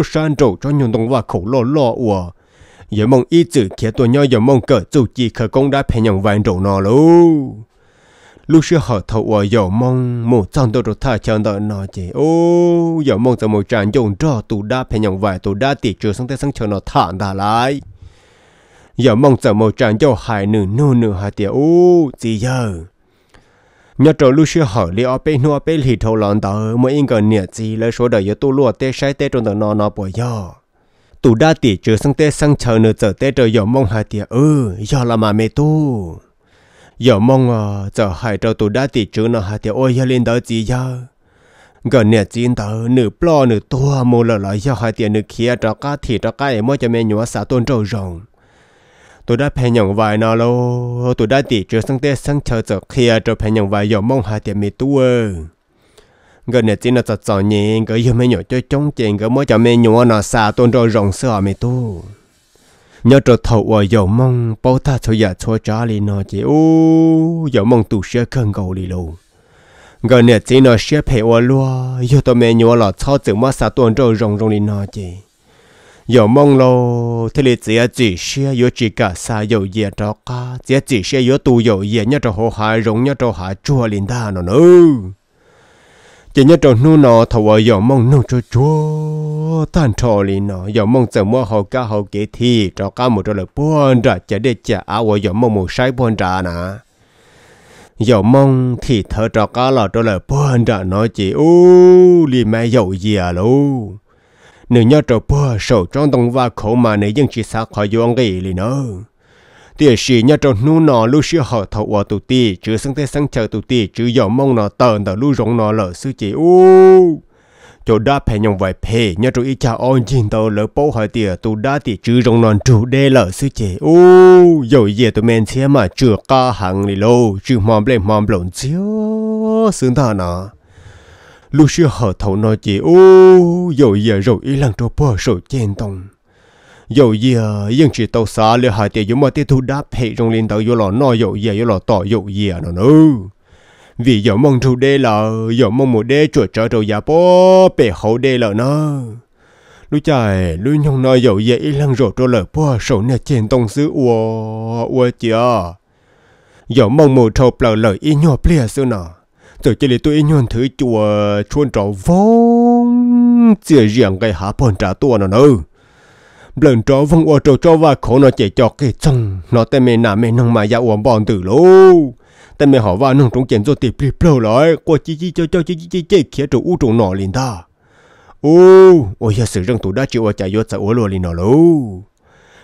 san trọ cho nhung tông và khẩu lọ lọ ủa giờ mong ít chữ khía tôi nhỏ giờ mong cỡ chủ chỉ khởi công đã phải nhông vàng trọ nọ lú lúc xưa họ thấu ở dầu mong một trong tôi được thà chân đợi nó chỉ ô dầu mong giờ một tràn dùng trò tụ đa phải nhận vài tụ đa tỷ trừ sang tới sang chờ nó thản đà lại giờ mong giờ một tràn dầu hai nửa nô nửa hại tiệt ô gì giờ nhớ trò lúc xưa họ li ở bên nua bên thì thâu lòng tờ mới in gần nhiệt gì lời số đời yêu tu lúa tê sai tê trong tờ nó nó bỏ giờ tụ đa tỷ trừ sang tê sang chờ nửa giờ tê trời giờ mong hai tiệt ừ giờ là mà mê tu giờ mong à giờ hai trâu tôi đã tỷ chữ nó hai tiểu ôi lên đó gì giờ gần nè chín tờ nửa plo nửa tua mù lờ lại giờ hai tiền nửa kia cho cá thì cho cá em mới cho mẹ nhúa xả tôn trâu rồng tôi đã phải nhận vài nó lô tôi đã tỷ chữ sang tết sang chờ giờ kia cho phải nhận vài giờ mong hai tiền mì tua gần nè chín nó thật chọn nhẹ gần giờ mẹ nhúa cho chống chèn gần mới cho mẹ nhúa nó xả tôn trâu rồng sợ mẹ tua nhớ trở thầu ở dầu mong bao ta cho giả dạ cho trả lì nó chỉ ô dầu mong tu sẽ cần cầu lì lù gần nè chỉ nó sẽ phải ở loa giờ tôi mẹ nhớ là cho chữ mắt sao tuần rồi rong rong lì nó chỉ dầu mong lô thế lì chỉ chỉ sẽ yếu chỉ cả sao dầu dẻ đó cả chỉ chỉ sẽ yếu tụ dầu dẻ nhớ trở hồ hải rong nhớ trở hải chua lì ta nó nữa chỉ nhớ trâu nu nọ thầu ở dòng mong nu cho chúa tan trò lì nọ dòng mong giờ mua hậu ca hậu kế thì trò ca một trò là buồn ra chả để chả áo ở dòng mong một sai buồn ra nà dòng mong thì thở trò ca là trò là buồn ra nói chỉ u li mẹ dầu gì à lú nếu nhớ trò buồn sầu trong tông và khổ mà nếu dân chỉ xa khỏi dòng gì li nữa thì chỉ nhớ trong nu nọ lu sư họ thấu ở tụ ti chứ sang thế sang chờ tụ ti chứ giờ mong nọ tờ nọ lu rộng nọ lỡ sư chỉ u chỗ đa phải nhung vài phê nhớ trong ít cha ôn chín tàu lỡ bố hỏi tiề tụ đa thì chứ rộng nọ chủ đê lỡ sư chỉ u rồi về tụ men xe mà chưa ca hàng đi lô chứ mòm lên mòm lộn chiếu sướng thà nọ lu sư họ thấu nọ chỉ u rồi về rồi ý lần cho bố sổ chen tông 有也应是到啥了，还得有么的都搭配中领导有了那有也有了到有也了呢。vì ờ, à, giờ mong thu đê là giờ mong một đê chuột trở đầu giả bó bể hậu đê là nó lúc chạy lúc nhông nói dầu dễ lăng rồi trôi lời bó sầu nè trên tông xứ ua ua chìa giờ mong một trâu bờ lời y nhỏ plea xưa nọ tôi chỉ là tôi nhon thứ chùa chuôn trò vong chìa riêng cái há bòn trả tua nó nữa lần trò vẫn ở chỗ cho và khổ nó chạy cho cái chăng nó tên mẹ nà mẹ nông mà dạ uổng bọn tử lô tên mẹ họ vào nông trong chén rồi tiệp liệp lâu lại qua chi chi cho cho chi chi chi chi kia trâu u trâu nọ liền ta ô ôi giờ sự răng thủ đã chịu ở chạy vô sợ ô lô liền nọ lô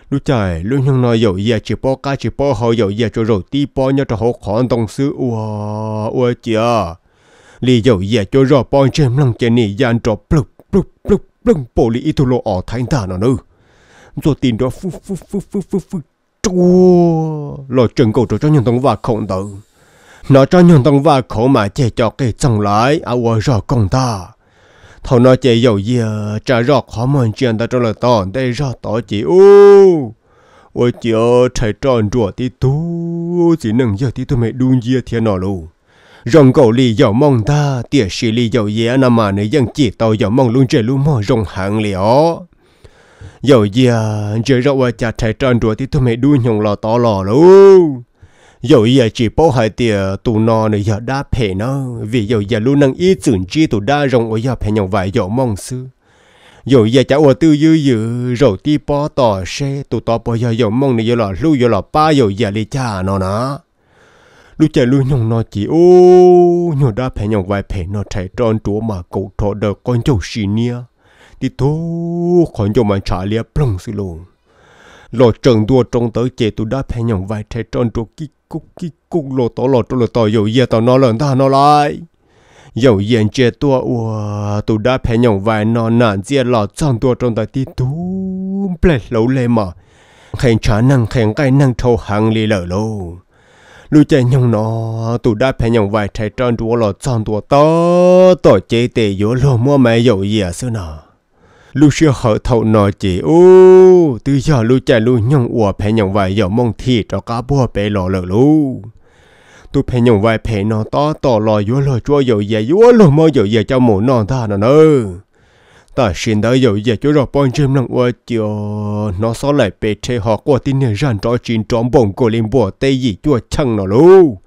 lúc trời lúc nhung nói dầu giờ chỉ bỏ cá chỉ bỏ họ dầu giờ cho rồi ti bỏ nhớ cho họ khó đồng xứ ua ua chị à lì dầu giờ cho rồi bỏ chém lăng chén nỉ dàn trò plup plup plup plup bỏ lì ít lô ở thành ta nó nữa rồi tìm đó phu phu phu phu phu phu chua lo chân cầu cho nhân tông và khổng tử nó cho nhân tông và khổ mà chạy cho cái chẳng lái à ở rõ công ta thầu nó chạy dầu gì trả rõ khó mòn chuyện ta cho là to đây rõ tỏ chỉ ô ôi chị ơi tròn rùa tí tu chỉ nâng giờ tí tu mẹ đun dìa thiên nọ luôn rồng cầu lì dầu mong ta tiệt sĩ lì dầu dìa nằm mà nơi dân chị tàu dầu mong luôn chạy luôn mò rồng hàng liễu giờ giờ giờ rồi chả thấy trơn rồi thì tôi mới đuôi nhung lò to lò luôn giờ giờ chỉ bố hai tia tụ nó này giờ đã phê nó vì giờ giờ luôn năng ý tưởng chi tụ đa rộng ở giờ phê nhung vài giờ mong sư giờ giờ chả ở tư dư dư rồi ti bó tỏ xe tụ tỏ bó giờ giờ mong này giờ lò lưu giờ lò ba giờ giờ đi cha nó nữa lúc chạy luôn nhung nó chỉ ô nhung đã phê nhung vài phê nó thấy trơn chúa mà cậu thọ được con cháu xin nha đi thu khỏi cho mà trả lia plong xì lô lò trần đua trong tới chế tụ đã phải nhồng vài trẻ tròn trô kí cúc kí cúc lô tỏ lò trô lò tỏ dầu dìa tỏ nó lần ta nó lại dầu dìa chế tụ ua tụ đã phải nhồng vài nó nản dìa lò trần đua trong tới đi thu ple lâu lê mà khèn trả năng khèn cái năng thâu hàng lì lở lô lúc chạy nhông nó tụ đã phải nhồng vài trái tròn đua lò tròn đua to tỏ chế tệ dỗ lô mua mẹ dầu dìa xưa nào lu xưa họ thấu nọ chỉ ô từ giờ lu chạy lu nhong ủa phải nhong vai giờ mong thì cho cá bùa bé lò lợ lu tôi phải nhong vai phải nó to to lò vua lò chua dầu dè vua lò mơ dầu dè cho mồ nọ ta nọ nơ ta xin đỡ dầu dè cho rồi bọn chim năng ủa chiều nó xó lại bề thế họ qua tin nè ran cho chín tròn bồng cổ lên bùa tây gì chua chăng nọ lu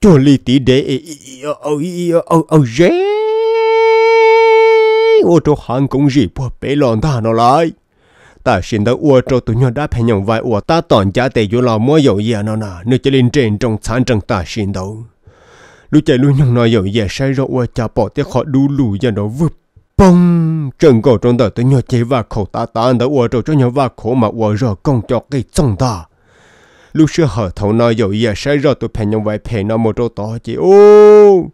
chua li tí để ô ô ô ô dè ô tô hàng cũng gì bỏ bể lòn ta nó lại ta xin đã ô tô tụi nhau đã phải nhận vai ô ta toàn giá tệ vô lò mua dầu dìa nó nà nếu chỉ lên trên trong sáng trăng ta xin đâu lúc chạy lúc nhận nó dầu dìa sai rồi ô cha bỏ tiếc họ đu lù ra nó vụp bông trần cổ trong đời nhau chế và khổ ta ta đã ô tô cho nhau và khổ mà ô rồi công cho cái trong ta lúc xưa họ thấu nó dầu dìa sai rồi tụi phải nhận vai phải nó một chỗ to chỉ ô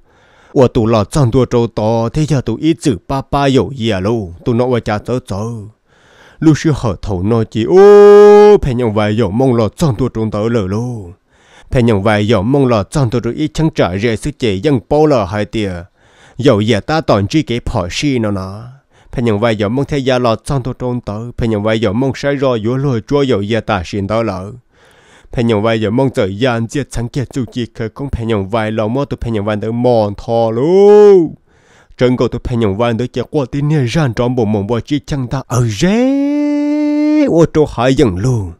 我都老长多周到，天下都一直巴巴有业喽，都拿我家走走。lúc xưa họ thầu nói chỉ ô phải nhận vài giờ mong lo trong tôi trong tới lời lô phải nhận vài giờ mong lo trong tôi rồi ít chẳng trả rẻ sức chế dân bao lờ hai tia dầu giờ ta toàn chỉ cái phở xi nó nó phải nhận vài giờ mong theo gia lo trong tôi trong tới phải nhận vài giờ mong sai rồi yếu lời chúa dầu giờ ta xin tới lỡ vai vai vai vai giờ mong chờ chẳng mơ mòn thò luôn cầu 朋友外有梦着人接长结做结去，讲朋友外老莫都朋友外都忙他喽。真个都朋友外都结果的呢，让装不忙不只讲他而热，我都还赢喽。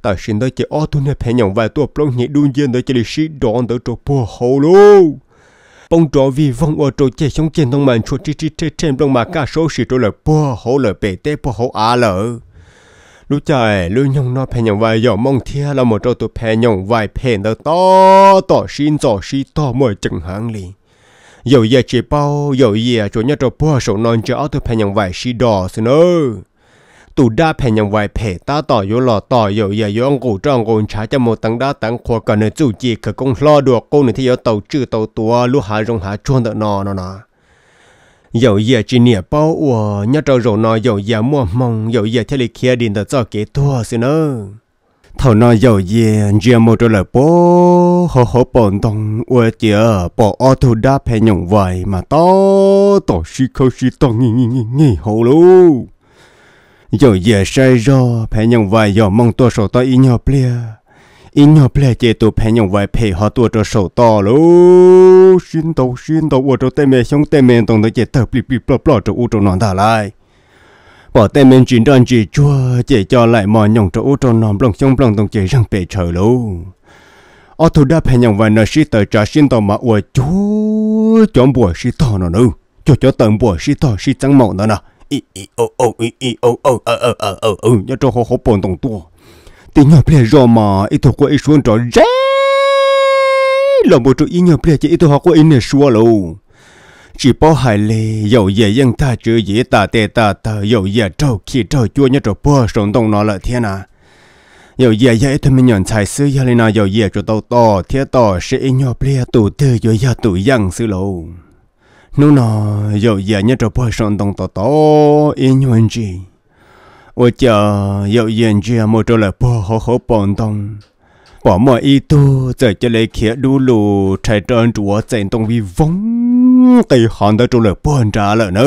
但是那些奥顿的朋友外都不你路见那些的是装的都不好喽。bông trò vì vong ở trò chơi sống trên thông màn cho chi chi trên trên bông mà cả số sự trò là bơ hổ là bể tê bơ hổ à lỡ lúc trời lúc nhung nó phê nhung vài giờ mong thia là một trâu tụ phê nhung vài phê đó to to xin to xí to mỗi chừng hàng li dầu giờ chỉ bao dầu giờ chỗ nhớ trâu bùa sổ non cho tụ phê nhung vài xí đỏ xin ơ tụ đa phê nhung vài phê ta tỏ vô lò tỏ dầu giờ vô ông cụ trong gồm trả cho một tăng đá tăng khoa cả nơi chủ chỉ cả công lo được cô thì vô tàu chữ tàu tua lúc hạ rong hạ chuông đỡ nọ nọ 有夜只念包我，你这肉呢有夜莫梦，有夜天里开点的早给多些呢。头呢有夜，只莫着了包，好好蹦动，我只包奥土大陪用外嘛，到到西口西东，你你你你好喽。有夜晒热，陪用外要梦多少到一尿不了。in nhỏ ple chế tụ phe nhung vài phe họ tu cho sầu to lô. xin tàu xin tàu ở chỗ tê mê xong tê mê tông tới chế tờ plip plip plop plop chỗ u chỗ non thả lại bỏ tê miền chiến đơn chỉ chua chế cho lại mò nhung chỗ u chỗ non blong sông blong tông chế răng bể trời lô. ở thủ đa phe nhung vài nơi xí tờ trả xin tàu mà uo chúa chọn bùa xí to nó nữa cho cho tầng bùa xí to xí trắng mộng nó nè ý ý ô ô ý ý ô ô ờ ờ ờ ờ ờ nhớ cho họ họ bồn tông tua thì nhỏ ple rồi mà ít thuộc qua ít xuống trò ré là một chỗ ít nhỏ ple chỉ ít thuộc qua ít nè xua lâu chỉ bỏ hai lê dầu dễ dân ta chưa dễ ta tê ta ta dầu dễ trâu khi trâu chua nhớ trâu bỏ sống đông nó là thiên à dầu dễ dễ thôi mình nhận tài sư gia lên nào dầu dễ cho tàu to thiên to sẽ ít nhỏ ple tụ tư dầu dễ tụ dân sư lâu nô nó dầu dễ nhớ trâu bỏ sống đông to to ít nhỏ anh 我 chờ 有人家莫做了不好好帮动，把莫一度在这里看路路，才真主我震动为风，给喊到做了帮着了呢。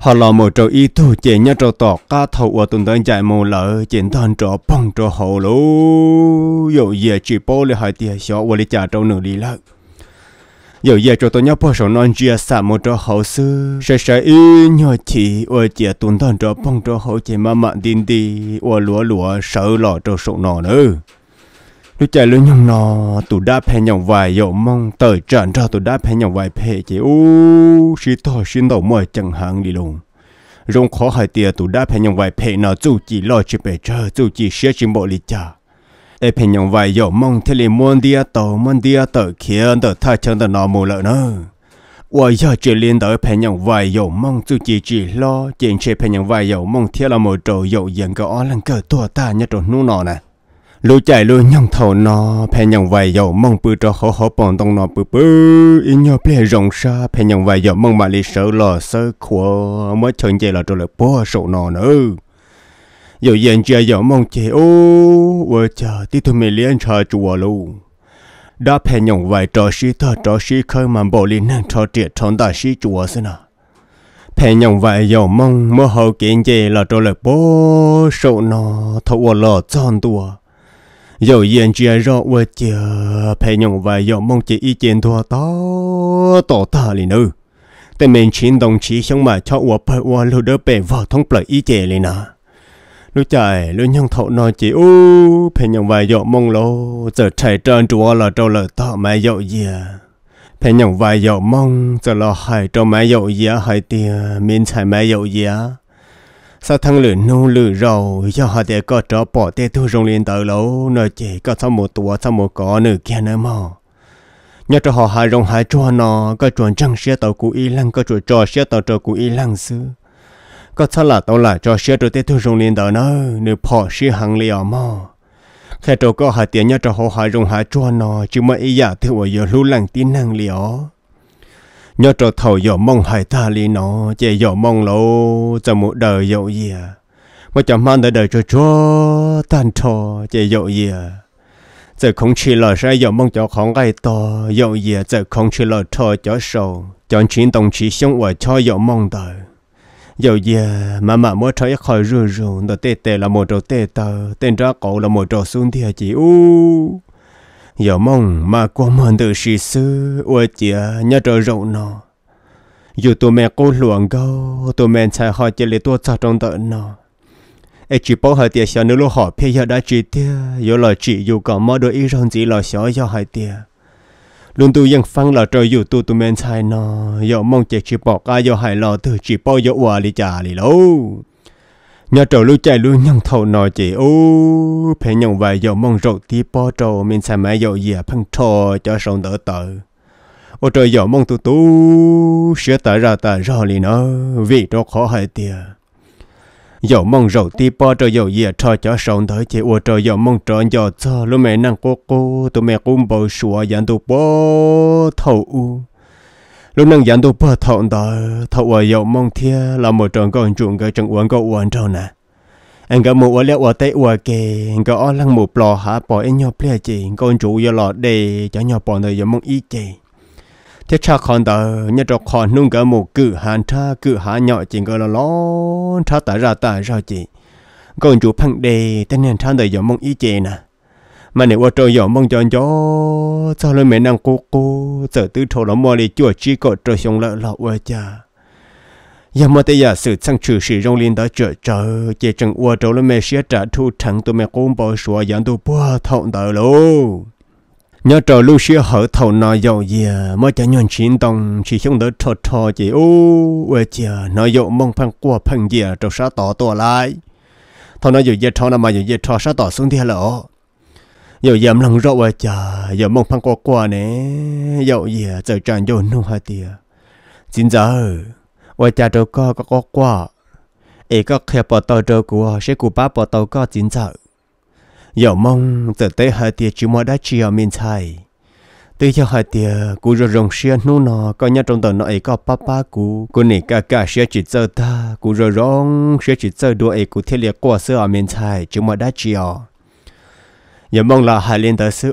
họ lo một trâu ý tu chỉ nhớ trâu tọ cá thầu ở tuần tới chạy mù chỉ thân trâu bông trâu hậu lú dầu về chỉ bố lại hỏi tiền xóa qua trả trâu nửa đi lợn 有夜着都要不少人家啥么着好事，谁谁一鸟起，我姐蹲当着帮着好姐慢慢点的，我罗罗手老着手脑呢。lúc chạy lúc nhung nó tụ đã phê nhau vài dầu mong tới trận ra tụ đã phê nhau vài phê chỉ u xí to xin đầu mồi chẳng hạn đi luôn rong khó hai tia tụ đã phê nhau vài phê nó dù chỉ lo chỉ bề chờ dù chỉ sẽ chỉ bộ lịch trả để phe nhong vài dầu mong thế li muôn dia tàu muôn dia tờ kia tờ thay chân tờ nọ mù lợn nữa và giờ chỉ liên tới phe nhong vài dầu mong chú chỉ chỉ lo chuyện chế phe nhong vài dầu mong thế là một trầu dầu dần cơ ó lăng cơ tua ta nhất trầu nu nọ nè lũ chạy lũ nhong thầu nọ phe nhong vài dầu mong bự cho khó khó bọn tông nọ bự bự in nhau ple rồng xa phe nhong vài dầu mong mà li sợ lo sợ khua mới chân chạy là trầu là bỏ sổ nọ nữa 有眼界有梦界哦，我 chờ tí thôi mình liên chờ chùa luôn. Đã phải nhộng vài trò sĩ thơ trò sĩ khơi mà bộ lý năng trò triệt tròn đại sĩ chùa xin à. Phải nhộng vài dầu mong mơ hậu kiện chế là trò lực bố sổ nó thọ ổ lọ tròn tùa. Dầu yên chia rõ ua chờ phải nhộng vài dầu mong chỉ ý kiến thua tó tổ thơ lý nữ. Tại mình chín đồng chí xong mà cho ua bởi ua lưu đỡ bể vào thông bởi ý chế lý nà lúc chạy lúc nhung thọ nói chỉ u phải nhung vài dọ mông lô giờ chạy trơn chúa là trâu là thọ mày dọ gì phải nhung vài dọ mông, giờ là hai trâu mày dọ gì hai tia miên chạy mày dọ gì sao thằng lửa nô lửa rầu do họ để có trò bỏ tê thu rong liền tờ lâu nơi chỉ có sao một tuổi sao một có nửa kia nữa mà nhớ cho họ hai rong hai chua nó có chuẩn trăng xe tàu của y lăng có chuẩn trò xe tàu trò của y lăng xưa có sao là tao là cho xe rồi tết thu rung lên đó nó nếu bỏ xe hàng lì ở mà khi trâu có hai tiền nhớ cho họ hai rung hai cho nó chứ mà ý giả thứ ở giờ lưu lăng tin năng lì nhớ cho thầu giờ mong hai ta lì nó chỉ giờ mong lâu cho một đời dậu gì mà chẳng mang đời đời cho cho tan cho chỉ dậu gì giờ không chỉ là sẽ giờ mong cho không ai to dậu gì giờ không chỉ là cho cho sâu chọn chuyện đồng chí sống ở cho giờ mong đời giờ giờ mà mà mua trái khỏi rù rù đồ tê tê là một trò tê tờ tên ra cổ là một trò xuống thì chỉ u giờ mong mà qua mòn từ sĩ sư ua chị nhớ trò rậu nó dù tụi mẹ cô luận câu tụi mẹ chạy hỏi chỉ lấy tua cho trong tợ nó ấy chỉ bảo hỏi tiền sao nữa lo hỏi phía giờ đã chị tia, giờ là chị dù có mơ đôi ý rằng chỉ là sao giờ hỏi tiền luôn tôi vẫn phăng là trời dù tôi tu men sai nó giờ mong chạy chỉ bỏ ca giờ hại lò từ chỉ bỏ giờ ủa lì trả lì lâu nhà trời lưu chạy luôn nhung thầu nọ chỉ ô phải nhung vài giờ mong rậu tí bỏ trầu men sai mãi giờ dìa phăng trò cho sống đỡ tờ ô trời giờ mong tôi tu sửa tờ ra tờ ra lì nó vì cho khó hại tiền mong 有梦柔地包着有夜车脚上头去，我这有梦着有车，路没能过过，都没公布说人都不头。lúc nâng dẫn tôi bớt thọn đó thọ ở dậu mong thia là một trận con chuồng cái trận uống có uống trâu nè anh cả một ở lẽ ở tây ở kề anh cả ở lăng một lò hả bỏ anh nhau ple chỉ con chủ giờ lọ để cho nhau bỏ đời giờ mong ý chỉ thế cha con tờ nhớ cho con nung cái một cử hàn cha cử hạ nhỏ chỉ gọi là lón cha tại ra tại ra chị còn chủ phăng đề tên nên cha đời giờ mong ý chế nè mà nếu ở trời giờ mong cho gió cho lên mẹ năng cô cô giờ tứ thổ là mua đi chùa chỉ có trời xuống lợ lọ ở cha giờ mà bây giờ sự sang chửi sự rong liên đó chợ chợ chỉ chẳng qua trời lên mẹ sẽ trả thu thằng tụi mẹ cũng bỏ xuống giàn tụi bỏ thọng tờ luôn nhớ trò lưu sĩ hở thầu nọ dầu gì mà chả nhon chín tông chỉ không đỡ thọ thọ chỉ ô về chả nọ dầu mong phăng qua phăng gì trò sát tỏ tỏ lại thầu nọ dầu dệt thọ nằm mà dầu dệt thọ sát tỏ xuống thiên lộ dầu dầm lằng rộ về chả dầu mong phăng qua qua nè dầu gì trời tràn dầu nung hai tia chín giờ về chả trâu co có qua qua ấy có khe bỏ tàu trâu của sẽ cụ bá bỏ tàu co chín giờ giờ mong từ tới hai tiệt chỉ mua đã chiều miền Tây từ cho hai tiệt cú rồi rồng xe nu nọ có nhà trong tờ nội có papa cú cú này cả cả xe chỉ chơi ta cú rồi rong xe chỉ chơi đua ấy cú thiết liệt qua xưa ở miền Tây chỉ mua đã chiều giờ mong là hai liên tới xưa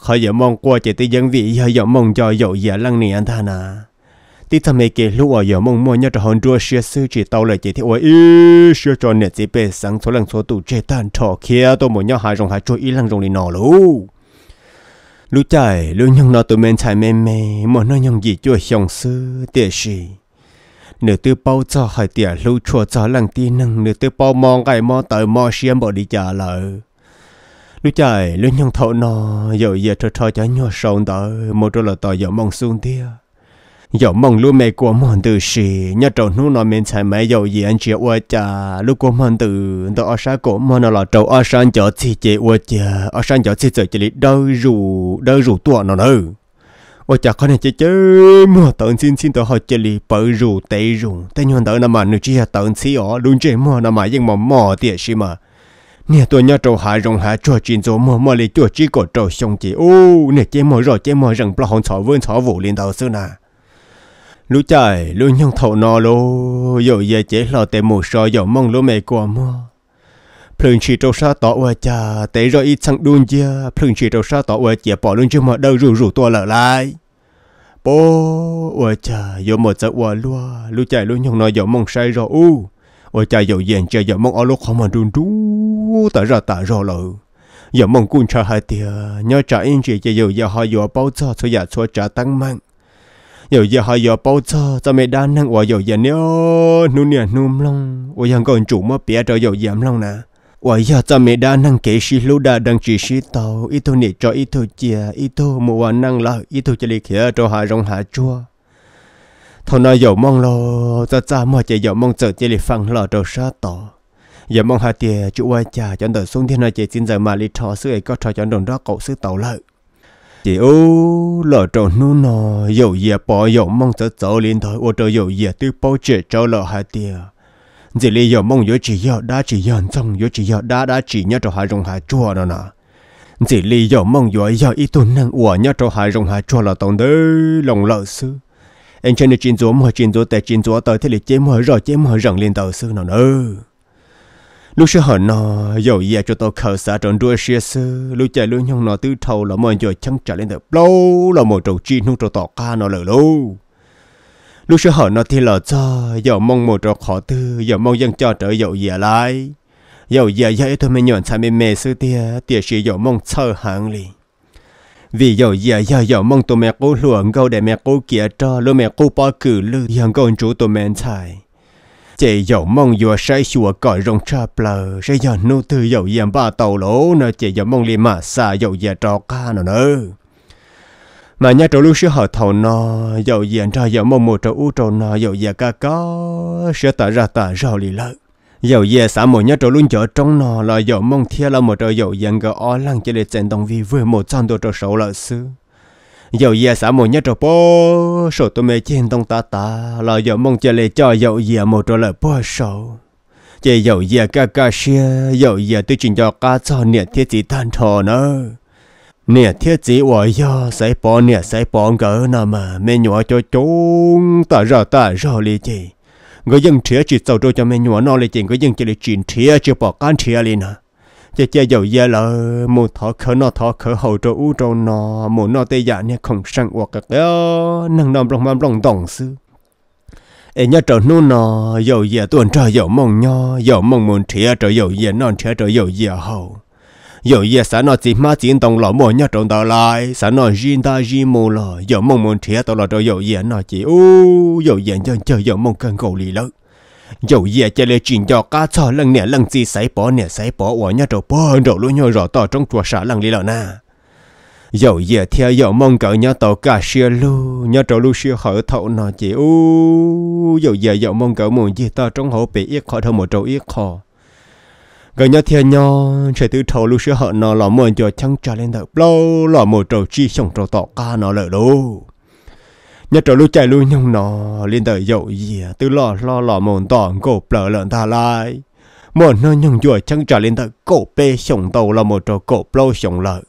khỏi giờ mong qua chỉ tới dân vị giờ mong cho dậu giờ lăng này anh ta nà tí thầm mấy cái lúc ở giờ mong mỏi nhớ cho hòn đua xe sư chỉ tàu lại chỉ thì ôi ý xe cho nè chỉ bê sáng số lần số tụ chế tan trò kia tôi muốn nhớ hai rồng hai chỗ ý lăng rồng đi nọ luôn, lú chạy lú nhung nọ tụi men chạy men mê mà nó nhung gì cho xong sư tiếc gì nửa tư bao cho hai tiệt lú chùa cho lăng tí nâng nửa tư bao mong cái mò tới mò xiêm bỏ đi trả lời lú chạy lú nhung thọ nọ giờ giờ cho cho cho nhau sầu tới một chỗ là tỏi giờ mong xuống tiếc. 有梦路美国梦的是，要找努那面才没有研究我家。如果梦的到二山国梦那了，找二山脚自己我家，二山脚自己这里都入都入多那呢。我家可能只只么等星星到好这里不入得入，但用到那么你只要等起哦，论这么那么应么么的是嘛？你ตัวเนี่ยจะหารงหาจัวจีนจัวมัวมัวเลยจัวจีก็จะชงจีโอ้เนี่ยเจ้ามัวรอเจ้ามัวรังปลาหงสาวเวินสาววูลินดาวซึ่งนะ lũ chạy lũ nhung thầu nó lô rồi giờ chế lò tệ mù so giờ mong lũ mẹ của mua phương chỉ trâu sa tỏ qua cha tế rồi ít sang đun chia phương chỉ trâu sa tỏ qua chia bỏ luôn chứ mà đâu rủ rủ tua lở lại bố qua cha giờ một giờ qua lúa lũ chạy lũ nhung nó giờ mong say rồi u qua cha giờ yên chơi giờ mong ở lúc không mà đun đú tại ra tại rồi lở giờ mong cuốn cha hai tia nhớ trả in chỉ giờ giờ họ giờ bao giờ số giờ số trả tăng mạnh 有也还有包车，咱们单能我有人了，努力努弄，我想跟主么别着有人弄呢。我要咱们单能给西路的当只石头，一头你找一头接，一头木完能了，一头这里去找下容下捉。thôi nó dầu mong lo ta ta mà chỉ dầu mong sợ chỉ để phăng lọ đầu sát tỏ giờ mong hai tiền chú quay cha cho đợi xuống thiên nó chỉ xin giờ mà đi thọ sư ấy có thọ cho đồn cậu sư tàu lợi chỉ ô lỡ trâu nu nò dầu dìa bỏ dầu mong sợ sợ lên thôi ô trâu dầu dìa tư bao chế trâu lỡ hai tia chỉ lấy dầu mong dầu chỉ dầu đã chỉ dầu trong dầu chỉ dầu đã đã chỉ nhớ trâu hai rồng hai chua đó nè chỉ lấy dầu mong dầu dầu ít tuần năng uổng nhớ trâu hai rồng hai chua là tổng đấy lòng lỡ sư anh trên này chín chúa mà chín chúa tại chín chúa tới thế là chém hơi rồi chém hơi rộng lên tàu sư nào nữa lúc xưa họ nó dầu ya cho tôi khờ xa tròn đuôi xe sư lúc chạy lúc nhông nó tư thầu là mọi người chẳng trả lên được lâu là một trầu chi nung trầu tỏ ca nó lỡ lâu lúc xưa họ nó thì là cho dầu mong một trầu khó tư dầu mong dân cho trở dầu ya lại dầu ya vậy tôi mới nhận sai mê mê sư tia tia sĩ dầu mong chờ hàng liền vì giờ giờ giờ giờ mong tôi mẹ cố luận câu để mẹ cố kia cho lỡ mẹ cố bỏ cử lư hàng con chú tôi mẹ chạy chị dầu mong vừa say xua cõi rong cha bờ sẽ giờ nô tư dầu yếm ba tàu lỗ nè chị dầu mong liền mà xa dầu giờ trò ca nữa nữa mà nhà trò lúc xưa họ thầu nó dầu yếm trò dầu mong một trâu u trâu nó dầu yếm ca có sẽ tạ ra tạ rau li lợ, dầu yếm xã một nhà trò luôn chở trong nó là dầu mong thiên là một trâu dầu yếm cái ó lăng chỉ để chèn đồng vi vừa một trăm đô trâu sầu lợn xưa dầu dìa xả mồ nhát trò bố sổ tôi mê trên tông ta ta là dầu mong chơi lệ cho dầu dìa một trò lời bố sổ chơi dầu dìa ca ca xia dầu dìa tôi chỉnh cho ca cho nhiệt thiết chỉ tan thò nơ nè thiết chỉ ở yo sẽ bỏ nè sẽ bỏ gỡ nào mà mê nhỏ cho chúng ta ra ta ra lì chị người dân trẻ chỉ sầu cho mê nhỏ nó lì chị người dân chỉ lì chuyện trẻ chưa bỏ can trẻ lì nữa chế chơi dầu dê là mù thọ khở nọ thọ khở hậu trâu u trâu nọ mù nọ tê dạ nè không sang uộc cái đó nâng nằm lòng mâm lòng đồng sư em nhớ trở nu nọ dầu dê tuần trời dầu mong nho dầu mong muốn chia trở dầu dê non chia trở dầu dê hậu dầu dê xã nọ chỉ má chỉ đồng lọ mồ nhớ trộn tờ lại xã nọ riêng ta riêng mù lọ dầu mong muốn chia tờ lọ trâu dầu dê nọ chỉ u dầu dê chân chơi dầu mong cần cầu lì lớn dầu dìa chơi lê chuyện cho cá cho lần nè lần gì say bỏ nè say bỏ ở nhà trâu bò rồi luôn nhau rõ to trong chùa xã lần đi lọ na dầu dìa theo dầu mong cỡ nhà tàu cá xia lu nhà trâu lu xia hở thậu nó chỉ u dầu dìa dầu mong cỡ muốn gì to trong hồ bị yết khó thâu một trâu yết khó gần nhau theo nhau trời tư thầu lu xia hở nó lọ mượn cho chăng trả lên đợi lâu lọ một trâu chi xong trâu tọ cá nó lợi đâu nhà trở lưu chạy lưu nhung nọ liên tới dậu gì từ lo lo lò mòn tỏng cổ bờ lợn ta lại một nơi nhung chuột chẳng trở lên tới cổ bê sổng tàu là một trò cổ lâu sổng lợn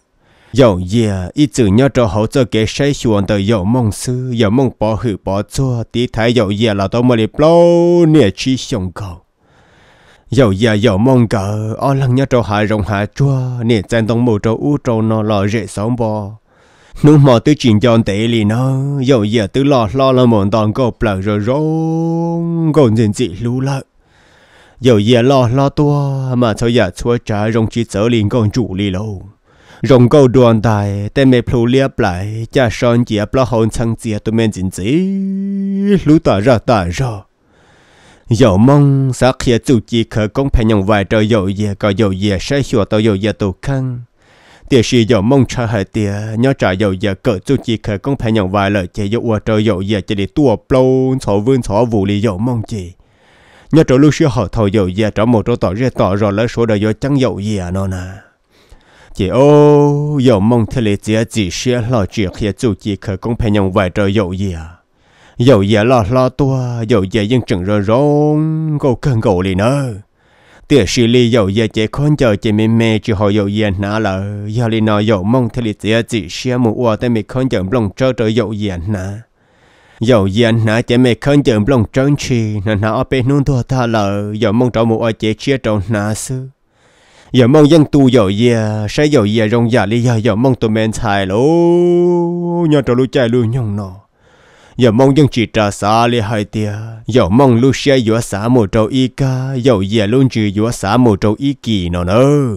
dầu dìa ít chữ nhà cho hậu cho kế say xuống tới dầu mong sư dầu mong bỏ hử bỏ cho tí thái dầu dìa là tôi mới đi lâu nè chi sông cầu dầu già dầu mong cờ o lăng nhớ cho hạ rộng hạ chua nè chân tông mù cho u trâu nó lò rễ sống bò nếu mà tôi chuyển anh tỷ li nó dầu giờ tôi lo lo là mòn toàn cột lợ rồi rong còn gì gì lú lợ dầu giờ lo lo tua mà sau giờ chúa trả rong chỉ sợ liền còn chủ li lâu rong câu đoàn tài tên mẹ plu liệp lại cha son chỉ ấp lo hồn sang chia tôi men chính gì lú tả ra tả ra dầu mong xác kia chủ chỉ khởi công phải nhồng vài trời dầu giờ có dầu giờ sẽ hiểu tao dầu giờ tụ khăn địa sĩ dầu mong cha hệ địa nhớ trả dầu giờ cỡ chú chỉ khởi công phải nhận vài lời chế dầu qua trời dầu giờ chỉ để tua plou sổ vươn sổ vũ lý dầu mong chỉ nhớ trở lưu xưa họ thầu dầu giờ trở một chỗ tỏ ra tỏ rồi lấy số đời dầu chẳng dầu gì à nó nè chỉ ô dầu mong thế lý giờ chỉ xưa lo chuyện khi chú chỉ khởi công phải nhận vài trời dầu gì à dầu giờ lo lo tua dầu giờ dân chừng rồi rong cầu cần cầu liền nữa tiếc sĩ lý dầu giờ chế con giờ chế mê mê chứ hồi dầu yên nà là giờ lý nò dầu mong thế lý tía chỉ xe mù ua tới mê con giờ lòng trơ trơ dầu yên nà dầu yên nà chế mê con giờ lòng trơn chi nà nà ở bên nung thua ta là giờ mong trọ mù ua chế chia trọ nà sư giờ mong dân tu dầu yên sẽ dầu yên rong giả dạ lý giờ mong tụi men xài lô nhờ trọ lũ chạy lũ nhông nò giờ mong dân chỉ trả xã li hai tia giờ mong lu xe giữa xã một trâu y ca giờ giờ luôn chỉ giữa xã một trâu y kỳ nọ nữa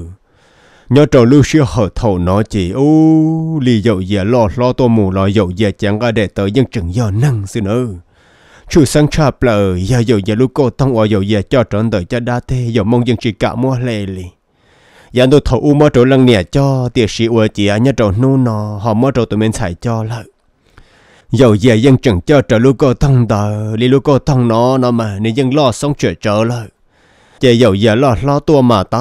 nhớ trâu lu xe hở thầu nó chỉ ô li giờ giờ lo lo tô mù lo giờ giờ chẳng có để tới dân chừng giờ năng xin nữa chủ sang cha bờ giờ giờ giờ lu cô tông ở giờ giờ cho trọn đời cho đa thế giờ mong dân chỉ cả mua lề li giờ tôi thầu u mơ trâu lăng nẻ cho tiệt sĩ ở chị nhớ trâu nu nọ, họ mơ trâu tụi mình xài cho lợi dầu dè dân chẳng cho trở lưu cô thông đờ đi lưu cô thông nó nó mà nên dân lo sống trở trở lời chè dầu dè lo lo tua mà ta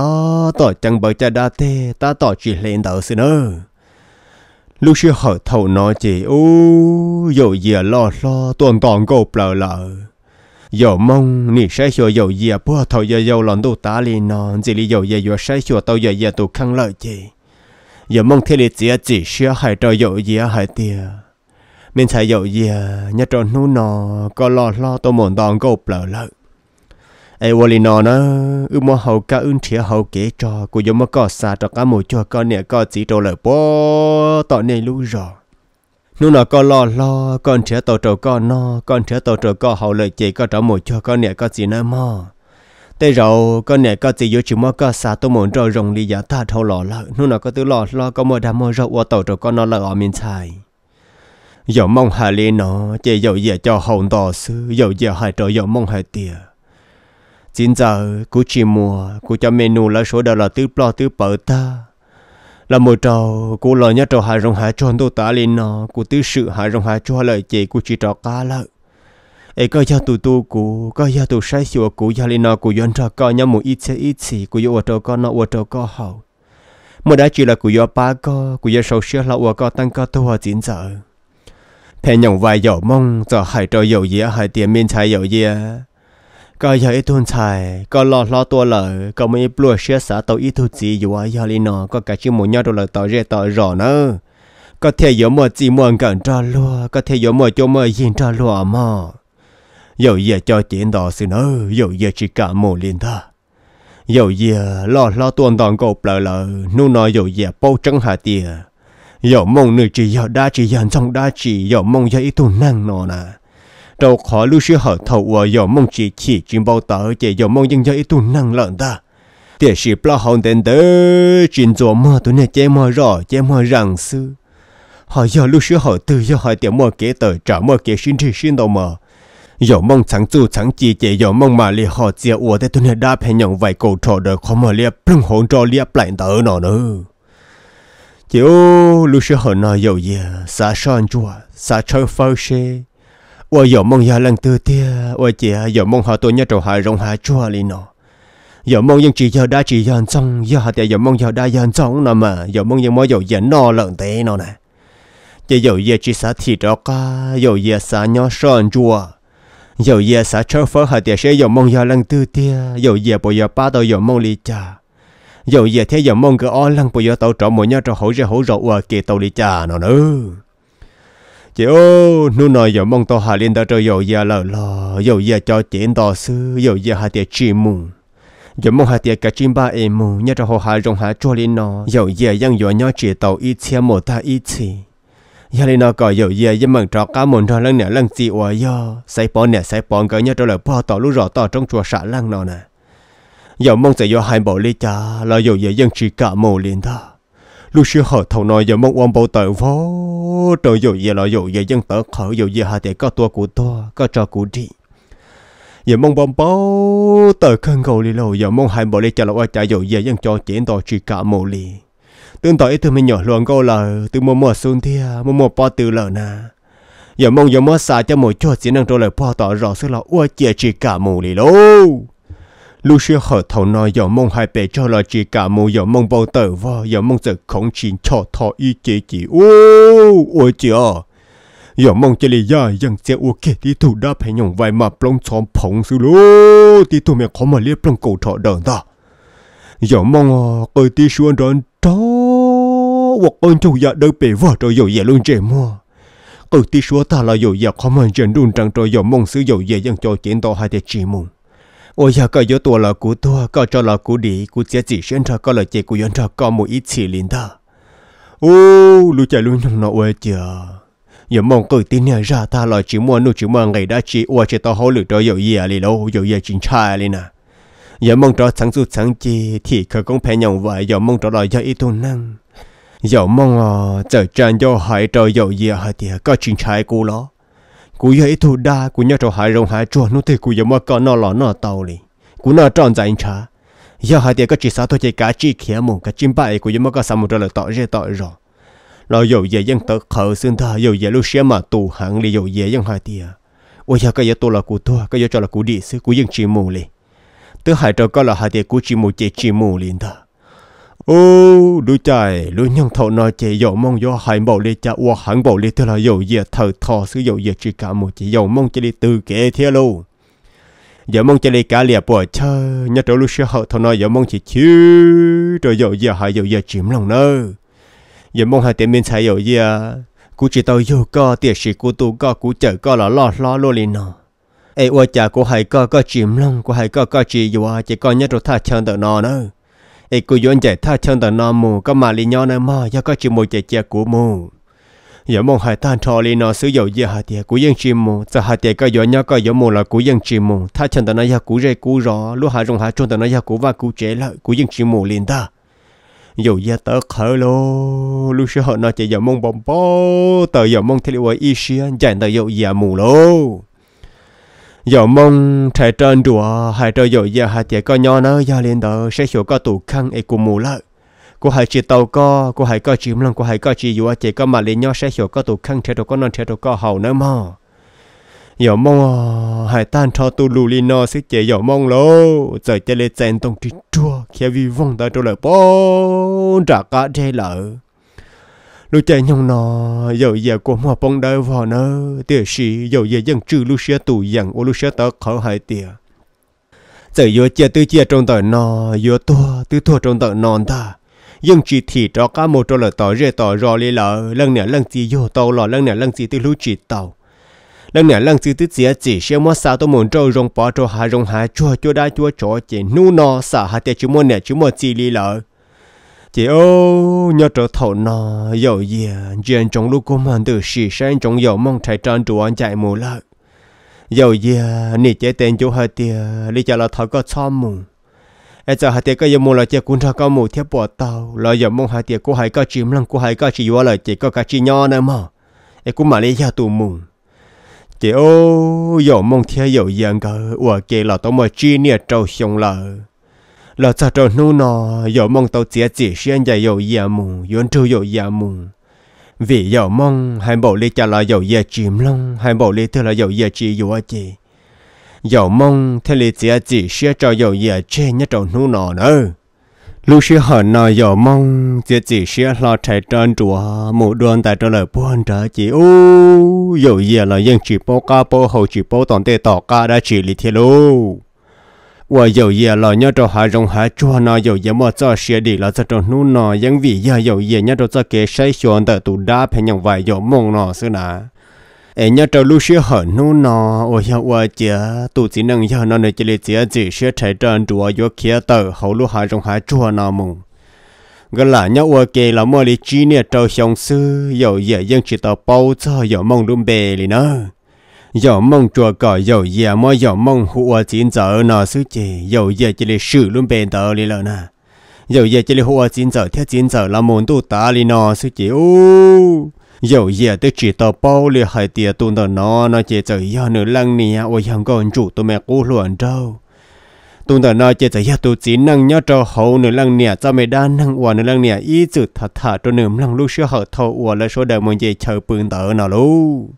tỏ chẳng bởi cha đa thế ta tỏ chỉ lên đỡ xin ơ lúc xưa hỏi thầu nó chỉ ú dầu dè lo lo tuần toàn cô bờ lờ dầu mong nị sẽ hiểu dầu dè bữa thầu dầu dầu lòng đồ tá lên nó chỉ lý dầu dè dầu sẽ hiểu tao dầu dè tụ khăn lợi chỉ dầu mong thế lý chỉ chỉ sẽ hại trò dầu dè hại tiền nên xài dầu gì nhà tròn nu nò có lo lo tôi mòn đòn gộp bờ lỡ ai vô lì nò nó ư mò hậu cả ưn chia hậu kế trò của giống mà có xa trò cá mồi cho con nè có chỉ trò lỡ bó tọ nè lú rồi nu nó có lo lo con trẻ tổ trâu con no con trẻ tổ trâu con hậu lợi chỉ có trò mồi cho con nè có chỉ nữa mò tới rồi con nè có chỉ vô chịu mà có xa tôi muốn trò rồng lì giả ta thâu lò lợ nu nó có tứ lò lo có mồi đam mồi rậu qua tổ trâu con nó lợ ở miền Tây dầu mong hà lý nó chỉ dầu giờ cho hồng đỏ sư dầu giờ hai trò dầu mong hai tiệt chính giờ cú chỉ mua cú cho menu là số đó là tứ plo tứ bờ ta là một trâu cú lo nhớ trâu hai rồng hai cho tôi ta lên nó cú tứ sự hai rồng hai cho lời chỉ cú chỉ trò cá lợi ấy có gia tụ tu cú có gia tụ sai sửa cú gia lên nó cú yon trò có nhớ một ít xe ít xì cú yo trò có nó yo trâu có hậu mà đã chỉ là cú yo ba có cú yo sầu sửa là yo có tăng có tu hòa chính giờ thế nhộng vai dầu mong giờ hai trò dầu dĩa hai tiền miên chai dầu dĩa có giờ ít thun chai, có lo lo tua lợ có mấy bùa xía xã tàu ít thu gì, dù ai giờ nó có cả chữ một nhau đồ lợ tàu rẻ tàu rõ nữa có thể dầu mùa chỉ mùa gần trò lúa có thể dầu mùa chỗ mùa yên trò lúa mà dầu dĩa cho tiền đó xin ơ dầu dĩa chỉ cả một liền thôi dầu dĩa lo lo tuần đòn cột lợ lợ nu nói dầu dĩa bao trắng hà tiền mong chỉ 有梦呢只要大只人 trong đa chỉ chỉ trong đa mong chỉ 有梦要一度 năng nọ nà, đâu khó lưu sư hở thầu mong chỉ chỉ bao tờ chỉ 有梦 nhưng 要一度 năng lợn ta tiếc sĩ bao hồng đến tớ chuyện chỗ mơ tụi này chế mơ rõ chế mơ rằng sư họ giờ lưu sư hở tư giờ hỏi tiếng mơ kế tờ trả mơ kế sinh thì sinh đâu mơ giờ mong chẳng chú chẳng chỉ chỉ giờ mong mà li họ chia uo thế tu này đa hay nhộng vài câu trò đời khó mơ liệp plung hồn trò liệp lại tớ nọ nữa chiếu lúc xưa họ nói dầu gì xa son chùa xa chơi phao xe mong ya lần từ tia và chị dầu mong họ tôi nhớ trầu hại rong hại chùa lì nọ dầu mong dân chỉ giờ đã chỉ dân xong giờ họ tiệt dầu mong giờ đã dân xong nọ mà dầu mong dân mới dầu dân nọ lợn tê nọ nè chỉ dầu giờ chỉ xa thì đó cả dầu giờ xa nhớ son chùa dầu giờ xa chơi phao họ tiệt sẽ dầu mong giờ lần từ tia dầu giờ bây giờ ba đầu dầu mong lì cha giờ giờ thế giờ mong cái ó lăng bây giờ tàu trọ mỗi nhà trọ hổ ra hổ rậu à kì tàu đi cha nó nữa chị ô nu nói giờ mong tàu hà liên tàu trọ giờ giờ lờ lờ giờ giờ cho chị tàu sư giờ giờ hà tiệt chim mùng giờ mong hà tiệt cả chim ba em mùng nhà trọ hồ hà rong hà cho lên nó giờ giờ yang giờ nhau chị tàu ít xe một ta ít xe giờ lên nó có giờ giờ giờ mong trọ cá mồm trọ lăng nè lăng gì ủa giờ say bón nè say bón cái nhà trọ là bao tàu lú rọ tàu trong chùa xã lăng nó nè giờ mong sẽ do hai bộ lý cha là dù dễ dân chỉ cả mồ liền ta lúc xưa họ thầu nói giờ mong ông bảo tự vô trời dù dễ là dù dễ dân tớ khở dù dễ hai thể có tua của tua có trò của đi giờ mong bom bảo tự khăn cầu lý lâu giờ mong hai bộ lý cha là qua chạy dù dễ dân cho chiến tỏ chỉ cả mồ liền tương tới từ mình nhỏ luồng câu là từ mùa mùa xuân thì mùa mùa bao từ lợn nà giờ mong giờ mùa xa cho mỗi chỗ chỉ năng trôi lời bao tỏ rõ sự là ua chia chỉ cả mù lì lâu lúc xưa họ thầu nói giờ mong hai bé cho là chỉ cả mù giờ mong bao tử và giờ mong giờ không chỉ cho thọ ý chế chỉ ô ôi chị à mong chỉ là giờ dân sẽ ok đi thủ đã phải nhung vài mà plong xóm phóng xử lô đi thủ mẹ khó mà liếc plong cầu thọ đợn ta giờ mong à ờ, ơi đi xuống đón đó hoặc ơn chủ dạ đỡ bể vợ rồi giờ dạ luôn trẻ mua ơi đi xuống ta là giờ dạ khó mà dân đun trăng rồi giờ mong sử giờ dạ dân cho chiến to hai để chỉ mong ôi giờ có yếu tố là cú tua có cho là cú đi cú chia chỉ xuyên cho có là chỉ cú yên cho có một ít chỉ liền đó ô lu chạy luôn trong nó ôi giờ mong cử tin nhà ra ta là chỉ mua nu chỉ mua ngày đã chỉ ôi chỉ tao hối lực cho dầu gì à lì đâu dầu gì chính trai nè giờ mong cho sáng suốt sáng chi thì khởi công phải nhậu vậy giờ mong cho là do ít tuần năng giờ mong à chờ chân do hại cho dầu gì thì có chính trai cú lo cú ấy thu đa cú nhớ trò hại rồng hại chuột nó thì cú giờ mà còn nó lỏ nó tàu li cú nó tròn dài cha giờ hai tiệc có chỉ sao thôi chỉ cá chỉ khía mùng cá chim bay cú giờ mà có sao một trò là tỏ ra tỏ rồi lo dầu về dân tớ khờ xin tha dầu về lúc xe mà tù hạng li dầu về dân hai tiệc ôi giờ cái giờ tôi là cú thua cái giờ cho là cú đi xứ cú dân chỉ mù li tớ hại trò có là hai tiệc cú chỉ mù chỉ chỉ mù liền thôi ô đứa chạy, đứa nhân thọ nói chạy. dầu mong do hải bảo lê cha qua hẳn bảo lê thế là dầu dìa thờ thọ sử dầu dìa chỉ cả một chỉ dầu mong chỉ đi từ kể thế luôn giờ mong chỉ đi cả lìa bỏ chơi nhớ trâu lúc xưa họ thọ nói giờ mong chỉ chứ rồi dầu dìa hải dầu dìa chìm lòng nơ giờ mong hai tiền mình xài dầu dìa cú chỉ tao yêu co tiệt sĩ cú tu co cú chở co là lo lo lo liền nọ ai ua cha của hải co co chìm lòng của hải co co chỉ dầu chỉ co nhớ trâu tha chân tự nọ nữa ấy cứ yến chạy tha chân tờ nam mu có mà li nhau nơi mà do có chỉ một chạy chạy của mu giờ mong hai tan trò li nó sử dụng giờ hạt tiệt của dân chim mu giờ hạt tiệt có yến nhau có yến mu là của dân chim mu tha chân tờ nay giờ của rây của rõ lúc hạ rồng hạ trôn tờ nay giờ của và của chế lợi của dân chim mu liền ta dù gia tớ khở lô lúc xưa họ nói chạy giờ mong bông bó tờ giờ mong thế liệu ấy ý chạy dành tờ giờ mù lô giờ mong trẻ trên đùa hai trời giờ giờ hai trẻ có nhỏ nó giờ lên đó sẽ hiểu có tủ khăn ấy của mù lợi cô hai chị tàu co cô hai co chìm lòng cô hai co chị dù trẻ có mà lên nhỏ sẽ hiểu có tủ khăn trẻ đồ có non trẻ đồ có hầu nữa mà giờ mong ờ, hai tan cho tu lù li nó sẽ trẻ giờ mong lô giờ chơi lên trên tông trì chua khi vi vong ta trâu lợi bố trả cả chơi lợi nếu chạy nhông nó giờ giờ của mà bông đời vào nó tiệt sĩ giờ giờ dân trừ lúc xưa tù dặn ô lúc xưa tớ khó hại tiệt giờ giờ chia tư chia trong tờ nó giờ tua tư thua trong tờ non ta dân chỉ thì cho cá một trâu là tỏ rê tỏ rò lê lợ lần nè lần gì vô tàu lò lần nè lần gì tư lúc chỉ tàu lần nè lần gì tư chia chỉ xem mua sao tôi muốn trâu rong bỏ trâu hà rong hà chua chua đá chua chó chỉ nu nó xả hà tiệt chú mua nè chú mua gì lê lợ chị ô nhớ trở thầu nọ dầu dìa chuyện trong lúc cũng hẳn từ xì sang trong dầu mong chạy tràn trụ anh chạy mù lợ dầu dìa nị chế tên chú hơi tìa lý cho là thọ có cho mù ai giờ hai tìa có dầu mù là chế cũng thọ có mù thiếp bỏ tàu là dầu mong hai tìa cô hai có chim lăng cô hai có chỉ vô là chỉ có cái chỉ nhỏ nữa mà ai cũng mà lý do tù mù chị ô dầu mong thiếp dầu dìa ngờ ủa kì là tao mà chi nè trâu xong lợ là sao trâu nu nọ giờ mong tàu chia chỉ xuyên dạy dầu dìa mù yến trâu dầu dìa mù vì giờ mong hai bộ lê cha là dầu dìa chìm long hai bộ lê thưa là dầu dìa chỉ dùa chỉ giờ mong thế lê chia chỉ xuyên cho dầu dìa chê nhất trâu nu nọ nữa lúc xưa họ nói giờ mong chia chỉ xuyên lo chạy trơn chùa mù đoàn tại trở lời buôn trở chỉ U dầu dìa là dân chỉ bố ca bố hậu chỉ bố toàn tê tỏ ca đã chỉ lì thiệt luôn 我有夜了，你这还容还做呢？有夜么早些的了，这种努呢，因为也有夜，你这这给谁选的都打偏人外有梦呢是呢？哎，你这路是很努呢，我要我姐都只能要那那这里姐姐是才站住，要开头后路还容还做那梦。cái là nhau ở kề là mua lý chi nè trâu xong sư, rồi giờ dân chỉ tao bao cho giờ mong đúng bề lì nữa giờ mong mong nó 有梦做个有夜么有梦火金走那书记有夜这里水轮变道理了呢。有夜这里火金走贴金走了门都打理那书记哦。有夜都知道包里还跌动到那那节奏要你让你啊，我想关注都没顾乱着。tôi đã nói chỉ là là là luôn giờ giờ chỉ theo môn tu nó chỉ hai tu tu tu nó nửa lăng mẹ đâu năng nhớ cho hậu nửa lăng nè cho mẹ đan năng hòa nửa lăng nè ý chữ thật thà cho nửa lăng lúc xưa họ thâu hòa là số đời môn chỉ chờ bừng tờ nào luôn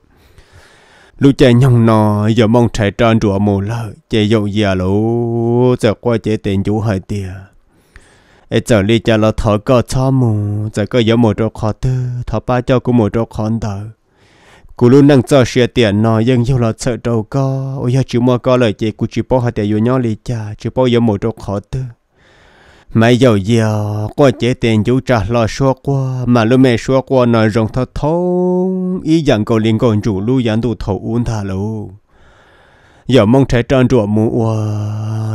lúc chạy nhông nò giờ mong chạy tròn rùa mù lợ chạy dậu giờ lũ giờ qua chạy tiền chủ hơi tiền ấy giờ đi chạy lo thở cơ cho mù giờ có giờ một chỗ khó tư thở ba cho cũng một chỗ khó đỡ cú luôn đang cho xe tiền nò nhưng yêu là sợ đầu co ôi giờ chú mua co lời chạy cú chỉ bỏ hai tiền vô nhau đi cha chỉ bỏ giờ một chỗ khó tư mấy giờ giờ qua chế tiền chú trả lo số qua mà lúc mẹ số qua nói rồng thật thấu ý dặn cầu liên còn chủ lưu dặn tụ thầu uốn thà lâu giờ mong trái tròn rùa mù ua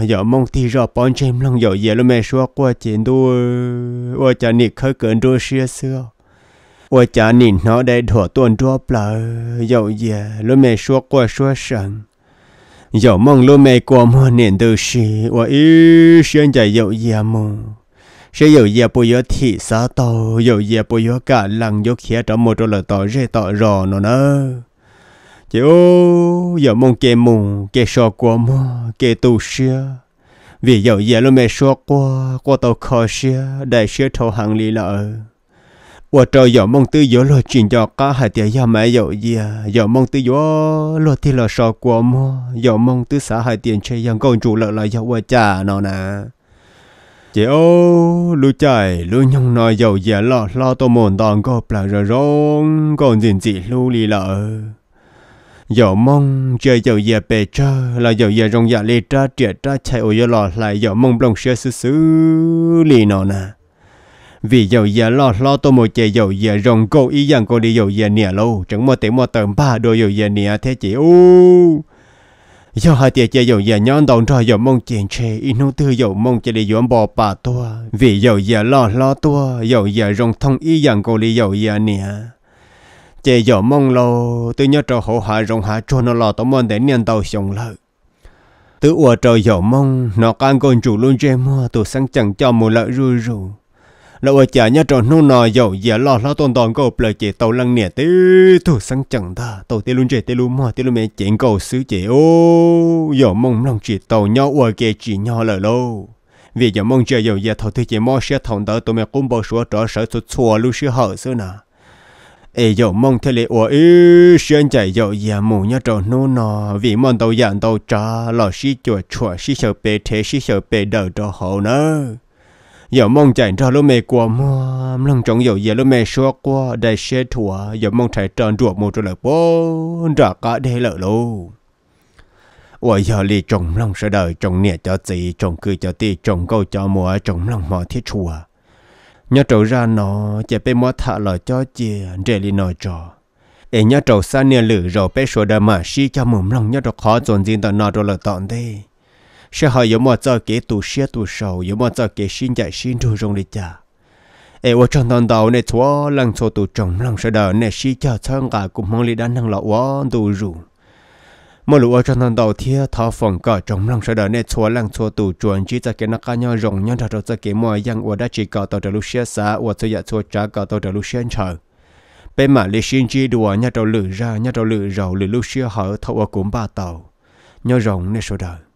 giờ mong thì rõ bón chém lòng giờ giờ lúc mẹ số qua chiến đua ua chả nị khơi cơn đua xưa xưa ua chả nị nó đây đùa tuần đua bờ giờ giờ lúc mẹ số qua số sẵn 有梦路没过末年都是我一生在有夜梦。sẽ yêu giờ bùi yêu thị xã tàu yêu yêu bùi yêu cả lăng yêu khía trong một là tàu rê tàu rò nó nơ chị ô yêu mong kê mù kê so qua mò kê tu xia vì yêu yêu luôn mẹ số qua qua tàu khó xưa, đại xia thâu hàng lý lợi 我这有梦都有了军家家还得要买有意，有梦都有落地了烧锅么？有梦都啥还点车样公主了了要我家呢呢？姐哦，路仔路娘那有也了，拉到门当个不热容，讲真子路里了。有梦这有也被这，了有也容也里这这这才有也了来有梦不弄些事事里呢呢。vì dầu giờ lo lo tôi một chè dầu giờ rồng cô ý rằng cô đi dầu giờ nè lâu chẳng mơ tiếng mơ tầm ba đôi dầu giờ nè thế chị u do hai tiệt chè dầu giờ nhón đồng trò dầu mong chè chê inu tư dầu mong chơi đi dọn bò bà tua vì dầu giờ lo lo tua dầu giờ rồng thông ý rằng cô đi dầu giờ nè chè dầu mong lo tôi nhớ trò hậu hạ rồng hạ cho nó lo tôi mong để niên tàu sống lợi tứ ua trò dầu mong nó can con chủ luôn chơi mua tôi sẵn chẳng cho một lợi rùi rùi là ở chả nhà trò nô nò dầu giờ lo lo tôn toàn cầu lời chị tàu lăng nè tí thu sáng chẳng ta tàu tê luôn chị tê luôn mò tê luôn mẹ chuyện cầu xứ chị ô giờ mong lòng chị tàu nhau ở kia chị nhau lời lâu vì giờ mong chờ dầu giờ thầu thì chị mò sẽ thòng tới tụi mẹ cũng bao số trở sở tụi chùa lưu sư hở xưa nà ê dầu mong thế lệ ủa ý xuyên chạy dầu giờ mù nhá trò nô nò vì mong tàu dạng tàu trả lò xí chùa chùa xí sợ bề thế xí sợ bề đờ trò hậu nữa giờ mong chạy ra lúc mẹ qua mua lòng trong giờ giờ lúc mẹ xóa qua đại xe thua giờ mong chạy tròn ruột một rồi là bố ra cả đây lỡ lô ủa giờ li trong lòng sẽ đợi trong nè cho gì trong cười cho ti trong câu cho mua trong lòng mò thiết chùa nhớ trầu ra nó chạy bé mua thả lò cho chị để li nói cho em nhớ trầu xa nè lử rồi bé xóa đời mà si cho mồm lòng nhớ trầu khó dồn gì tao nó rồi là tọn đây sẽ hỏi yếu mọt cho kế tù xe tù sầu yếu mà cho kế xin dạy xin thu rong đi cha ê ô trong thằng đầu này thua lăng số tù trồng lăng sợ đờ này xí cho thằng gà cũng mong lý đan năng lọ quá tù rủ mà lũ ở trong thằng đầu thia thọ phong cỏ trồng lăng sợ đờ này thua lăng số tù chuẩn chỉ cho cái nó cá nhau rồng nhau đầu cho cái mọi yang ô đã chỉ cỏ tàu đầu lúc xe xa ô cho dạ thua trả cỏ tàu đầu lúc xe chờ bên mà lý xin chi đùa nhà đầu lử ra nhà đầu lử rầu lử lúc xe hở thâu ở cũng ba tàu nhau rộng nè sợ đờ